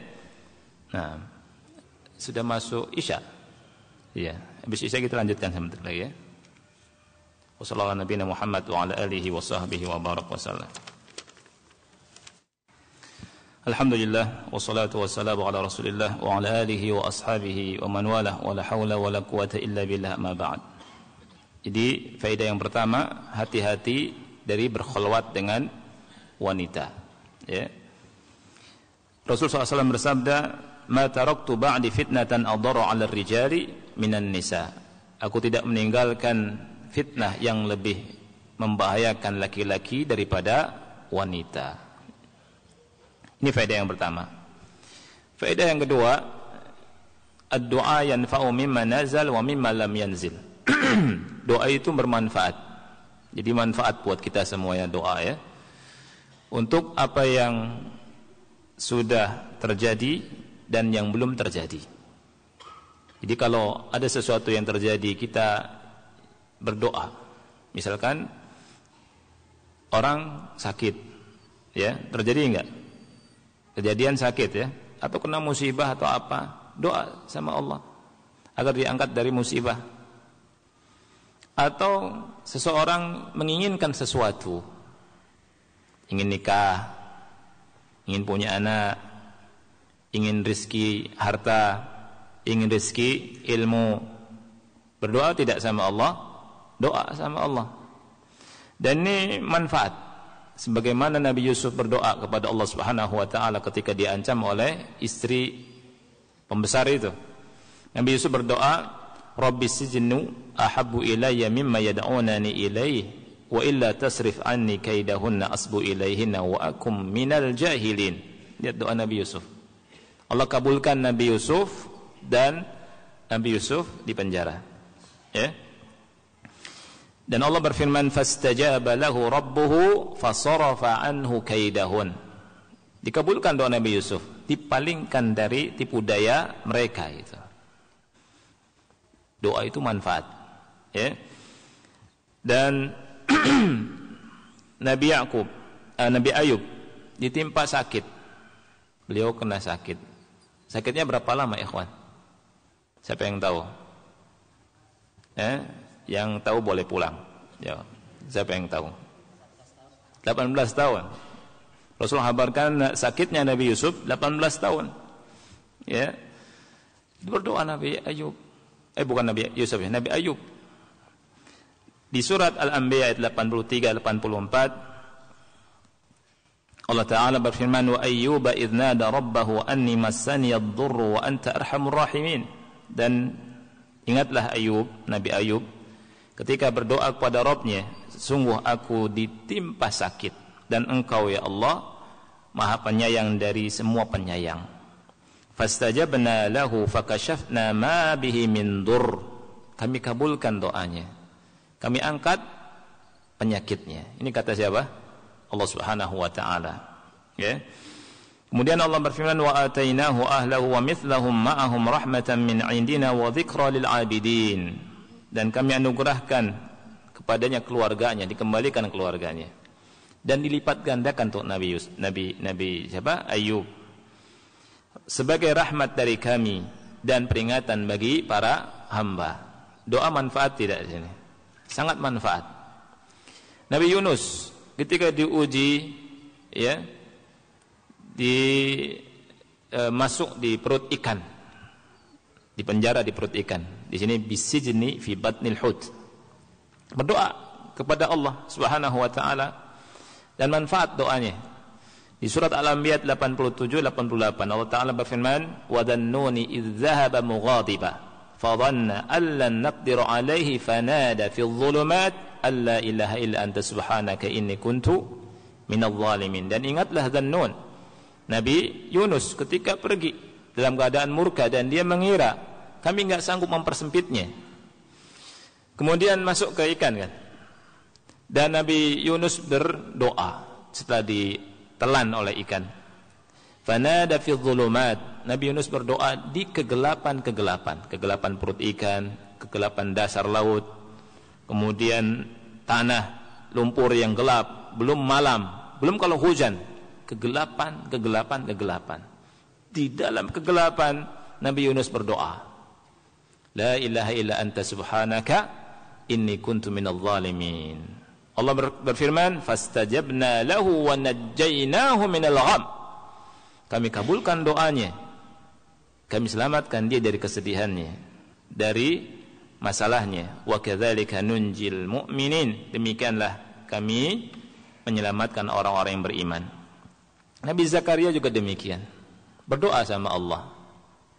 Nah, sudah masuk Isya. Iya, habis Isya kita lanjutkan sebentar lagi ya. Wassalamualaikum warahmatullahi wabarakatuh. Alhamdulillah wassalatu wassalamu ala Rasulillah wa ala alihi wa ashabihi wa man walah wa haula wa quwata illa billah ma ba'd. Jadi faedah yang pertama hati-hati dari berkholwat dengan wanita. Ya. Rasul SAW bersabda, "Ma taraktu ba'di fitnatan adara 'ala rijali minan nisa." Aku tidak meninggalkan fitnah yang lebih membahayakan laki-laki daripada wanita. Ini faedah yang pertama. Faedah yang kedua, ad-du'a yanfa'u mimma nazal wa mimma lam yanzil. [clears throat] doa itu bermanfaat. Jadi manfaat buat kita semuanya doa ya. Untuk apa yang sudah terjadi dan yang belum terjadi. Jadi kalau ada sesuatu yang terjadi kita berdoa. Misalkan orang sakit ya, terjadi enggak? kejadian sakit ya atau kena musibah atau apa doa sama Allah agar diangkat dari musibah atau seseorang menginginkan sesuatu ingin nikah ingin punya anak ingin rizki harta ingin rizki ilmu berdoa tidak sama Allah doa sama Allah dan ini manfaat sebagaimana Nabi Yusuf berdoa kepada Allah Subhanahu wa taala ketika diancam oleh istri pembesar itu. Nabi Yusuf berdoa, "Rabbi sijnu ahabbu ilayya mimma yad'unani ilaih wa illa tasrif anni kaidahunna asbu ilaihinna wa akum minal jahilin." Lihat doa Nabi Yusuf. Allah kabulkan Nabi Yusuf dan Nabi Yusuf dipenjara. Ya. Yeah? Dan Allah berfirman, "Fastajaba lahu rabbuhu fasarafa anhu kaidahun." Dikabulkan doa Nabi Yusuf, dipalingkan dari tipu daya mereka itu. Doa itu manfaat, ya. Dan [clears throat] Nabi Yakub, eh, Nabi Ayub ditimpa sakit. Beliau kena sakit. Sakitnya berapa lama, ikhwan? Siapa yang tahu? Eh? Yang tahu boleh pulang. Ya. Siapa yang tahu? 18 tahun. Rasulullah kabarkan sakitnya Nabi Yusuf 18 tahun. Ya. Berdoa Nabi Ayub. Eh bukan Nabi Yusuf ya, Nabi Ayub. Di surat Al-Anbiya ayat 83 84 Allah Ta'ala berfirman wa ayyuba idnada rabbahu anni massani ad-dhurru wa anta arhamur rahimin dan ingatlah Ayub Nabi Ayub ketika berdoa kepada Robnya sungguh aku ditimpa sakit dan engkau ya Allah maha penyayang dari semua penyayang fastajabna lahu fakashafna ma bihi min dur kami kabulkan doanya kami angkat penyakitnya ini kata siapa Allah Subhanahu wa taala ya yeah. Kemudian Allah berfirman wa atainahu ahlahu wa mithlahum ma'ahum rahmatan min 'indina wa dzikra lil 'abidin dan kami anugerahkan kepadanya keluarganya dikembalikan keluarganya dan dilipat gandakan untuk Nabi Yus, Nabi Nabi siapa Ayub sebagai rahmat dari kami dan peringatan bagi para hamba doa manfaat tidak di sini sangat manfaat Nabi Yunus ketika diuji ya di e, masuk di perut ikan di penjara di perut ikan di sini bisijni fi batnil hut berdoa kepada Allah Subhanahu wa taala dan manfaat doanya di surat al-anbiya' 87 88 Allah taala berfirman wa dannuni idzahaba mughadiba fa dhanna allan naqdiru alayhi fanada fil dhulumat alla ilaha illa anta subhanaka inni kuntu min minadh dhalimin dan ingatlah dannun Nabi Yunus ketika pergi dalam keadaan murka dan dia mengira Kami nggak sanggup mempersempitnya. Kemudian masuk ke ikan kan. Dan Nabi Yunus berdoa setelah ditelan oleh ikan. Fanada fi Nabi Yunus berdoa di kegelapan-kegelapan, kegelapan perut ikan, kegelapan dasar laut, kemudian tanah, lumpur yang gelap, belum malam, belum kalau hujan, kegelapan, kegelapan, kegelapan. Di dalam kegelapan Nabi Yunus berdoa. La ilaha illa anta subhanaka inni kuntu minal zalimin. Allah berfirman, "Fastajabna lahu wa najjaynahu minal gham." Kami kabulkan doanya. Kami selamatkan dia dari kesedihannya, dari masalahnya. Wa kadzalika nunjil mu'minin. Demikianlah kami menyelamatkan orang-orang yang beriman. Nabi Zakaria juga demikian. Berdoa sama Allah.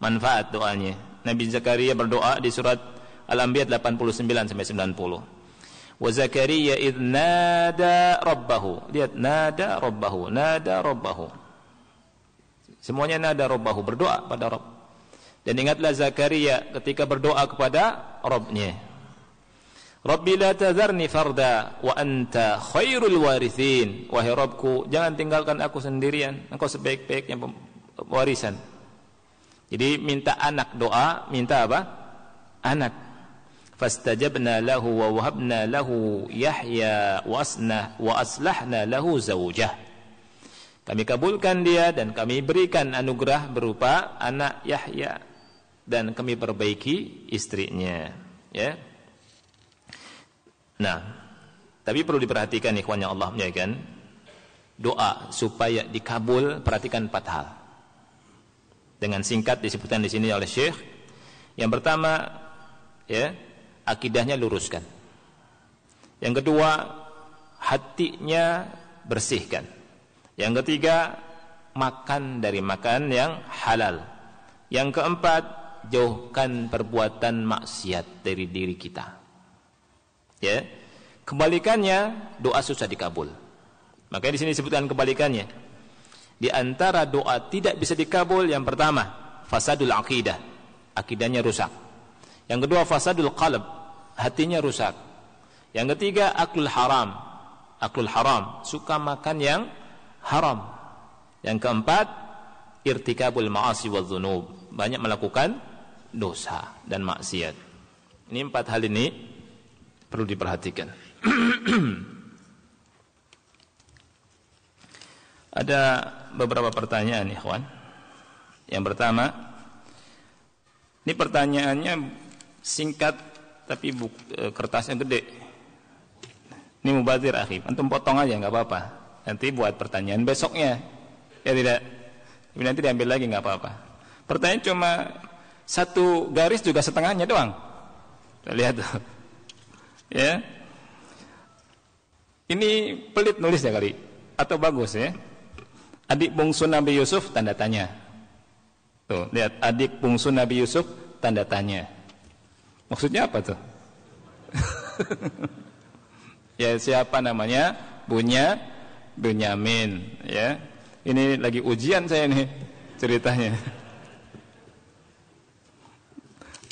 Manfaat doanya Nabi Zakaria berdoa di surat Al-Anbiya 89 sampai 90. Wa Zakaria id nada rabbahu. Lihat nada rabbahu, nada rabbahu. Semuanya nada rabbahu berdoa pada Rabb. Dan ingatlah Zakaria ketika berdoa kepada Rabbnya. Rabbi la tazarni farda wa anta khairul warithin. Wahai Rabbku, jangan tinggalkan aku sendirian. Engkau sebaik-baiknya warisan. Jadi minta anak doa, minta apa? Anak. Fastajabna lahu wa wahabna lahu Yahya wa asnah wa aslahna lahu zawjah. Kami kabulkan dia dan kami berikan anugerah berupa anak Yahya dan kami perbaiki istrinya, ya. Nah, tapi perlu diperhatikan ikhwan yang Allah muliakan, doa supaya dikabul perhatikan empat hal dengan singkat disebutkan di sini oleh Syekh. Yang pertama, ya, akidahnya luruskan. Yang kedua, hatinya bersihkan. Yang ketiga, makan dari makan yang halal. Yang keempat, jauhkan perbuatan maksiat dari diri kita. Ya. Kebalikannya, doa susah dikabul. Makanya di sini disebutkan kebalikannya di antara doa tidak bisa dikabul yang pertama, fasadul akidah. Akidahnya rusak. Yang kedua, fasadul qalb. Hatinya rusak. Yang ketiga, akul haram. Akul haram, suka makan yang haram. Yang keempat, irtikabul ma'asi wa dhunub. Banyak melakukan dosa dan maksiat. Ini empat hal ini perlu diperhatikan. [clears throat] Ada beberapa pertanyaan, ikhwan. Yang pertama, ini pertanyaannya singkat tapi buk, e, kertasnya gede. Ini mubazir akhir. Antum potong aja nggak apa-apa. Nanti buat pertanyaan besoknya. Ya tidak. Tapi nanti diambil lagi nggak apa-apa. Pertanyaan cuma satu garis juga setengahnya doang. Kita lihat tuh. ya. Ini pelit nulis ya kali atau bagus ya? Adik bungsu Nabi Yusuf tanda tanya. Tuh, lihat adik bungsu Nabi Yusuf tanda tanya. Maksudnya apa tuh? [laughs] ya siapa namanya? Bunya Bunyamin, ya. Ini lagi ujian saya nih ceritanya.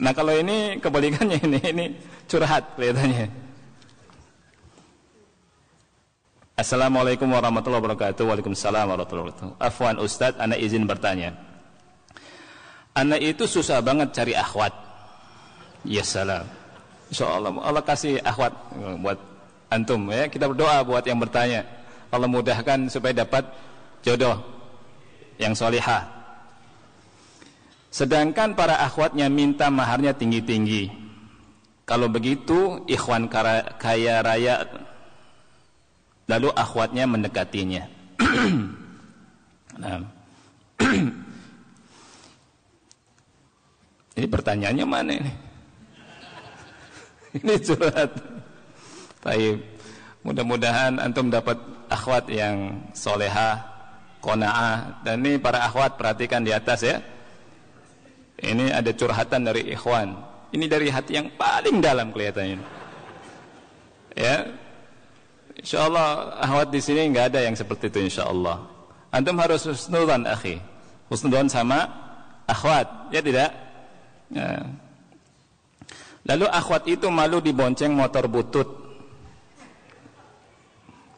Nah, kalau ini kebalikannya ini ini curhat kelihatannya. Assalamualaikum warahmatullahi wabarakatuh. Waalaikumsalam warahmatullahi wabarakatuh. Afwan Ustaz, anak izin bertanya. Anak itu susah banget cari akhwat. Ya salam. Insyaallah Allah kasih akhwat buat antum ya. Kita berdoa buat yang bertanya. Allah mudahkan supaya dapat jodoh yang solihah. Sedangkan para akhwatnya minta maharnya tinggi-tinggi. Kalau begitu ikhwan kaya raya Lalu akhwatnya mendekatinya. [clears throat] nah. [clears throat] Ini pertanyaannya mana ini? [laughs] ini curhat. Baik. Mudah-mudahan antum dapat akhwat yang soleha, kona'ah. Dan ini para akhwat perhatikan di atas ya. Ini ada curhatan dari ikhwan. Ini dari hati yang paling dalam kelihatannya. Ya, Insya Allah ahwat di sini nggak ada yang seperti itu insya Allah. Antum harus husnudzan akhi. Husnudzan sama akhwat, ya tidak? Ya. Lalu akhwat itu malu dibonceng motor butut.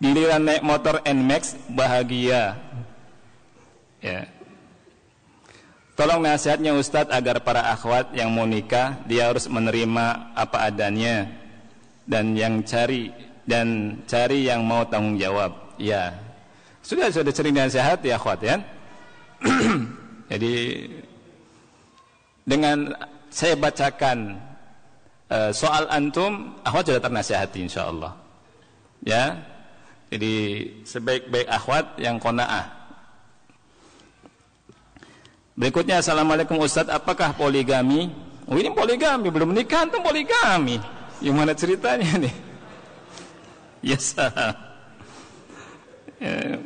Giliran naik motor Nmax bahagia. Ya. Tolong nasihatnya Ustadz agar para akhwat yang mau nikah dia harus menerima apa adanya dan yang cari dan cari yang mau tanggung jawab. Ya. Sudah sudah sering sehat ya akhwat ya. [clears throat] Jadi dengan saya bacakan uh, soal antum, akhwat sudah ternasihati insyaallah. Ya. Jadi sebaik-baik akhwat yang konaah. Berikutnya Assalamualaikum Ustaz apakah poligami? Oh ini poligami belum menikah itu poligami. Gimana ceritanya nih? Yasa. Ya. Eh,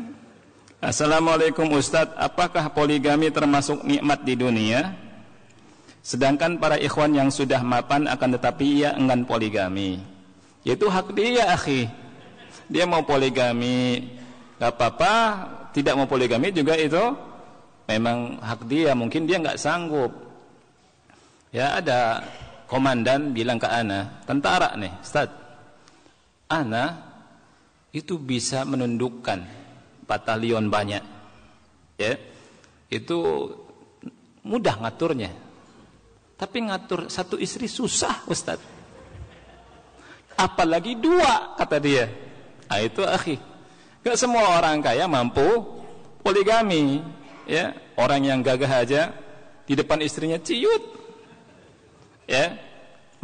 Assalamualaikum Ustadz, apakah poligami termasuk nikmat di dunia? Sedangkan para ikhwan yang sudah mapan akan tetapi ia enggan poligami. Itu hak dia, akhi. Dia mau poligami, gak apa-apa. Tidak mau poligami juga itu memang hak dia. Mungkin dia nggak sanggup. Ya ada komandan bilang ke Ana, tentara nih, Ustaz. Ana itu bisa menundukkan batalion banyak. Ya. Itu mudah ngaturnya. Tapi ngatur satu istri susah, Ustaz. Apalagi dua, kata dia. Nah, itu akhi. Gak semua orang kaya mampu poligami. Ya, orang yang gagah aja di depan istrinya ciut. Ya,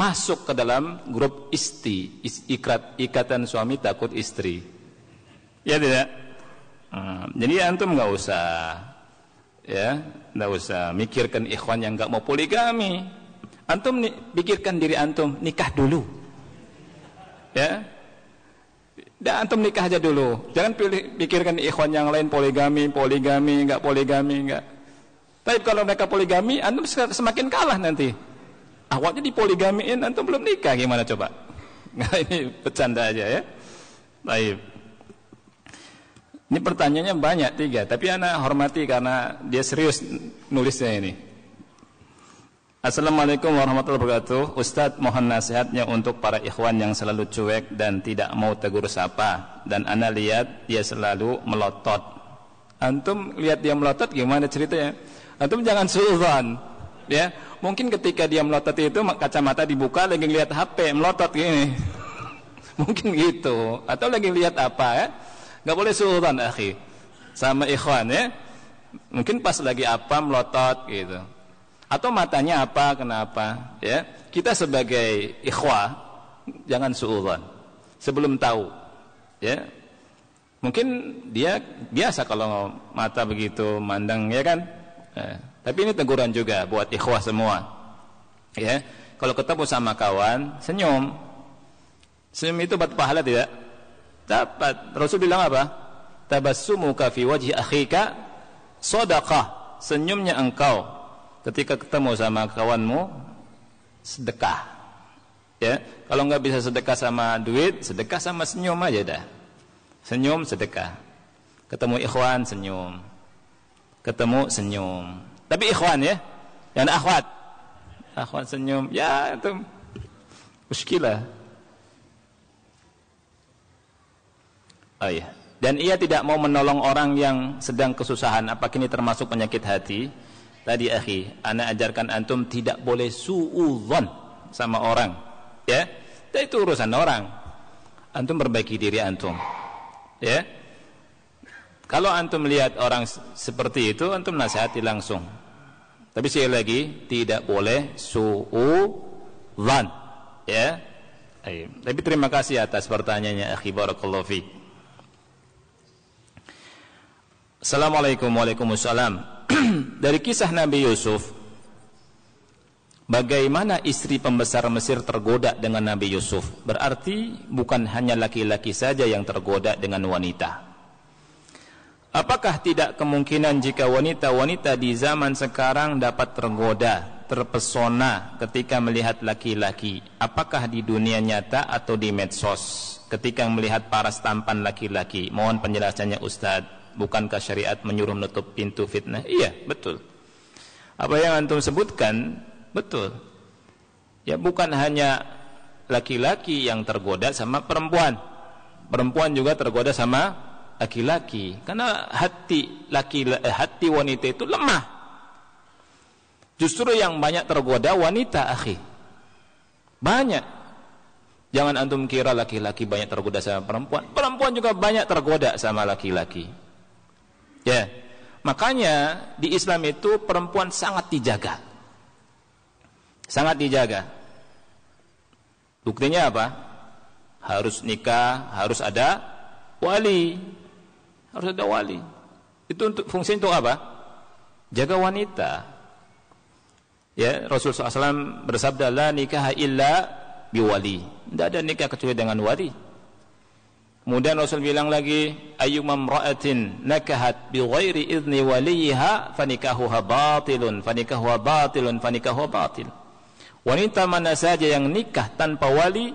masuk ke dalam grup isti ikrat, ikatan suami takut istri ya tidak hmm, jadi antum nggak usah ya nggak usah mikirkan ikhwan yang nggak mau poligami antum pikirkan diri antum nikah dulu ya dan antum nikah aja dulu jangan pilih, pikirkan ikhwan yang lain poligami poligami nggak poligami nggak tapi kalau mereka poligami antum semakin kalah nanti awalnya dipoligamiin antum belum nikah gimana coba [laughs] nah, ini bercanda aja ya baik ini pertanyaannya banyak tiga tapi ana hormati karena dia serius nulisnya ini Assalamualaikum warahmatullahi wabarakatuh Ustadz mohon nasihatnya untuk para ikhwan yang selalu cuek dan tidak mau tegur sapa Dan Ana lihat dia selalu melotot Antum lihat dia melotot gimana ceritanya Antum jangan suudzon ya mungkin ketika dia melotot itu kacamata dibuka lagi lihat HP melotot gini [laughs] mungkin gitu atau lagi lihat apa ya nggak boleh sultan akhi sama ikhwan ya mungkin pas lagi apa melotot gitu atau matanya apa kenapa ya kita sebagai ikhwah jangan suudzon sebelum tahu ya mungkin dia biasa kalau mata begitu mandang ya kan eh. Tapi ini teguran juga buat ikhwah semua. Ya. Kalau ketemu sama kawan, senyum. Senyum itu dapat pahala tidak? Dapat. Rasul bilang apa? Tabassumuka fi wajhi akhika sadaqah. Senyumnya engkau ketika ketemu sama kawanmu sedekah. Ya, kalau nggak bisa sedekah sama duit, sedekah sama senyum aja dah. Senyum sedekah. Ketemu ikhwan senyum. Ketemu senyum tapi ikhwan ya. Yang akhwat. Akhwat senyum. Ya itu muskilah. Oh iya. Dan ia tidak mau menolong orang yang sedang kesusahan. Apakah ini termasuk penyakit hati? Tadi akhi, anak ajarkan antum tidak boleh suudzon sama orang. Ya. Dan itu urusan orang. Antum perbaiki diri antum. Ya. Kalau antum melihat orang seperti itu, antum nasihati langsung. Tapi sekali lagi tidak boleh suudzan. Ya. Ayo. Tapi terima kasih atas pertanyaannya akhi barakallahu fi. Assalamualaikum Waalaikumsalam. [clears throat] Dari kisah Nabi Yusuf Bagaimana istri pembesar Mesir tergoda dengan Nabi Yusuf? Berarti bukan hanya laki-laki saja yang tergoda dengan wanita. Apakah tidak kemungkinan jika wanita-wanita di zaman sekarang dapat tergoda, terpesona ketika melihat laki-laki? Apakah di dunia nyata atau di medsos? Ketika melihat paras tampan laki-laki, mohon penjelasannya Ustadz. Bukankah syariat menyuruh menutup pintu fitnah? Iya, betul. Apa yang antum sebutkan, betul. Ya bukan hanya laki-laki yang tergoda sama perempuan. Perempuan juga tergoda sama laki-laki karena hati laki eh, hati wanita itu lemah justru yang banyak tergoda wanita akhi banyak jangan antum kira laki-laki banyak tergoda sama perempuan perempuan juga banyak tergoda sama laki-laki ya makanya di Islam itu perempuan sangat dijaga sangat dijaga buktinya apa harus nikah harus ada wali harus ada wali. Itu untuk fungsi untuk apa? Jaga wanita. Ya, rasulullah SAW bersabda la nikah illa biwali. Tidak ada nikah kecuali dengan wali. Kemudian Rasul bilang lagi, ayyumam ra'atin nakahat bi ghairi idzni waliha fanikahuha batilun, fanikahuha batilun, fanikahuha batil. Wanita mana saja yang nikah tanpa wali,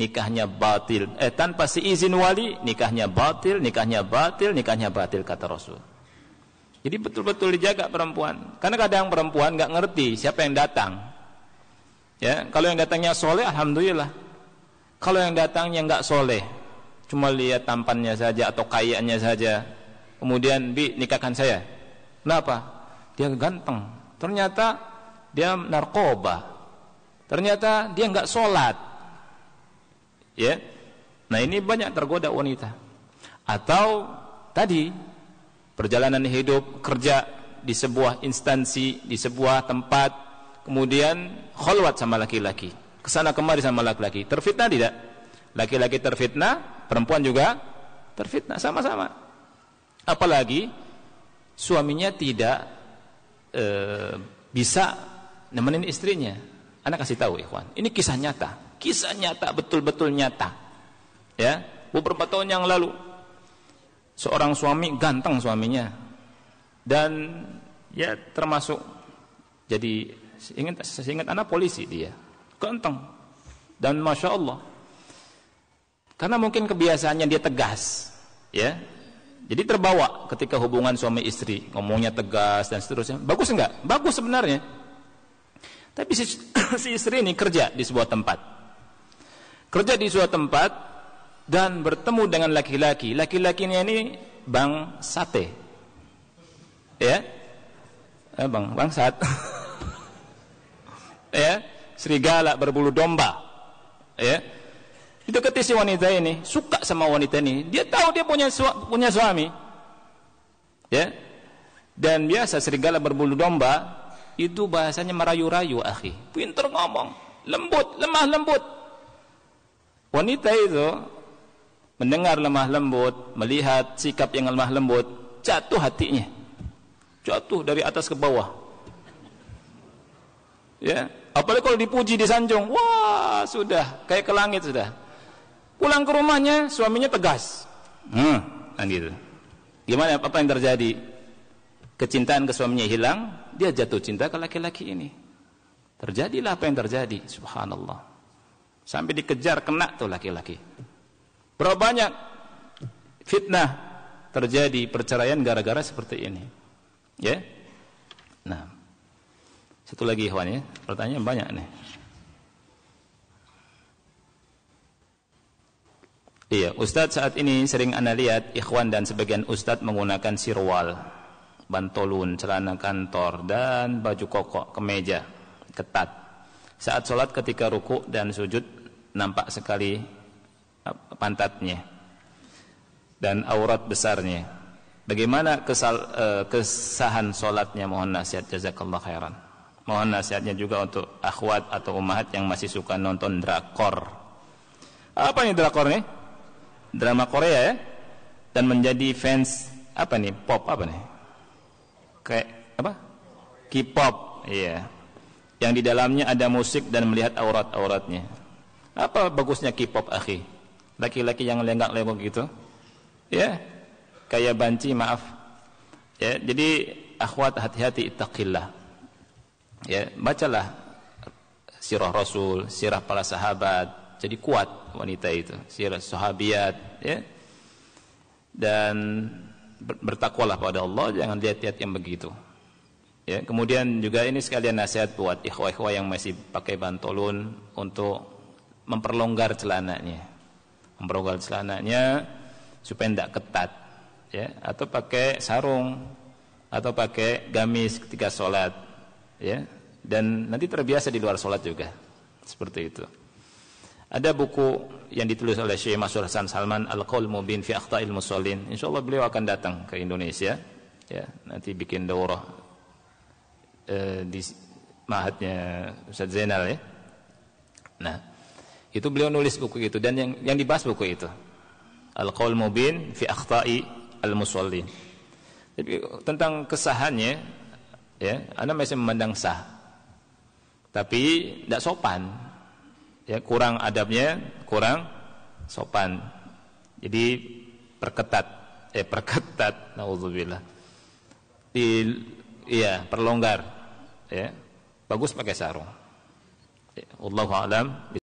nikahnya batil. Eh tanpa izin wali, nikahnya batil, nikahnya batil, nikahnya batil kata Rasul. Jadi betul-betul dijaga perempuan. Karena kadang perempuan nggak ngerti siapa yang datang. Ya, kalau yang datangnya soleh, alhamdulillah. Kalau yang datangnya nggak soleh, cuma lihat tampannya saja atau kayaannya saja, kemudian bi nikahkan saya. Kenapa? Dia ganteng. Ternyata dia narkoba. Ternyata dia nggak sholat ya nah ini banyak tergoda wanita atau tadi perjalanan hidup kerja di sebuah instansi di sebuah tempat kemudian kholwat sama laki-laki kesana kemari sama laki-laki terfitnah tidak laki-laki terfitnah perempuan juga terfitnah sama-sama apalagi suaminya tidak e, bisa nemenin istrinya anak kasih tahu ikhwan ini kisah nyata kisah nyata betul-betul nyata ya beberapa tahun yang lalu seorang suami ganteng suaminya dan ya termasuk jadi ingat seingat anak polisi dia ganteng dan masya Allah karena mungkin kebiasaannya dia tegas ya jadi terbawa ketika hubungan suami istri, ngomongnya tegas dan seterusnya. Bagus enggak? Bagus sebenarnya. Tapi si, [coughs] si istri ini kerja di sebuah tempat kerja di suatu tempat dan bertemu dengan laki-laki laki-lakinya ini bang sate ya eh, bang bangsat [laughs] ya serigala berbulu domba ya itu si wanita ini suka sama wanita ini dia tahu dia punya su punya suami ya dan biasa serigala berbulu domba itu bahasanya merayu-rayu akhi pinter ngomong lembut lemah lembut Wanita itu mendengar lemah lembut, melihat sikap yang lemah lembut, jatuh hatinya. Jatuh dari atas ke bawah. Ya, apalagi kalau dipuji disanjung, wah sudah kayak ke langit sudah. Pulang ke rumahnya suaminya tegas. Hmm, kan gitu. Gimana apa yang terjadi? Kecintaan ke suaminya hilang, dia jatuh cinta ke laki-laki ini. Terjadilah apa yang terjadi, subhanallah. Sampai dikejar kena tuh laki-laki. Berapa banyak fitnah terjadi perceraian gara-gara seperti ini. Ya. Nah. Satu lagi Ikhwan ya. Pertanyaan banyak nih. Iya, Ustadz saat ini sering anda lihat Ikhwan dan sebagian Ustadz menggunakan sirwal Bantolun, celana kantor Dan baju kokok, kemeja Ketat saat sholat ketika ruku dan sujud nampak sekali eh, pantatnya dan aurat besarnya bagaimana kesal, eh, kesahan sholatnya mohon nasihat jazakallah khairan mohon nasihatnya juga untuk akhwat atau umahat yang masih suka nonton drakor apa nih drakor nih drama korea ya dan menjadi fans apa nih pop apa nih kayak apa K-pop iya yeah yang di dalamnya ada musik dan melihat aurat-auratnya. Apa bagusnya K-pop akhi? Laki-laki yang lenggak-lenggok gitu. Ya. Kayak banci, maaf. Ya, jadi akhwat hati-hati ittaqillah. Ya, bacalah sirah Rasul, sirah para sahabat. Jadi kuat wanita itu, sirah sahabiat, ya. Dan bertakwalah pada Allah, jangan lihat-lihat yang begitu. Ya, kemudian juga ini sekalian nasihat buat ikhwah-ikhwah yang masih pakai bantolun untuk memperlonggar celananya. Memperlonggar celananya supaya tidak ketat, ya, atau pakai sarung atau pakai gamis ketika sholat, ya. Dan nanti terbiasa di luar sholat juga. Seperti itu. Ada buku yang ditulis oleh Syekh Mas'ur Hasan Salman Al-Qaul Mubin fi Akhta'il Musallin. Insyaallah beliau akan datang ke Indonesia. Ya, nanti bikin daurah Eh, di mahatnya Ustaz Zainal ya. Nah, itu beliau nulis buku itu dan yang yang dibahas buku itu. Al-Qaul Mubin fi Akhta'i Al-Musallin. Jadi tentang kesahannya ya, Anda masih memandang sah. Tapi tidak sopan. Ya, kurang adabnya, kurang sopan. Jadi perketat eh perketat naudzubillah. Di iya, perlonggar ya bagus pakai sarung ya, alam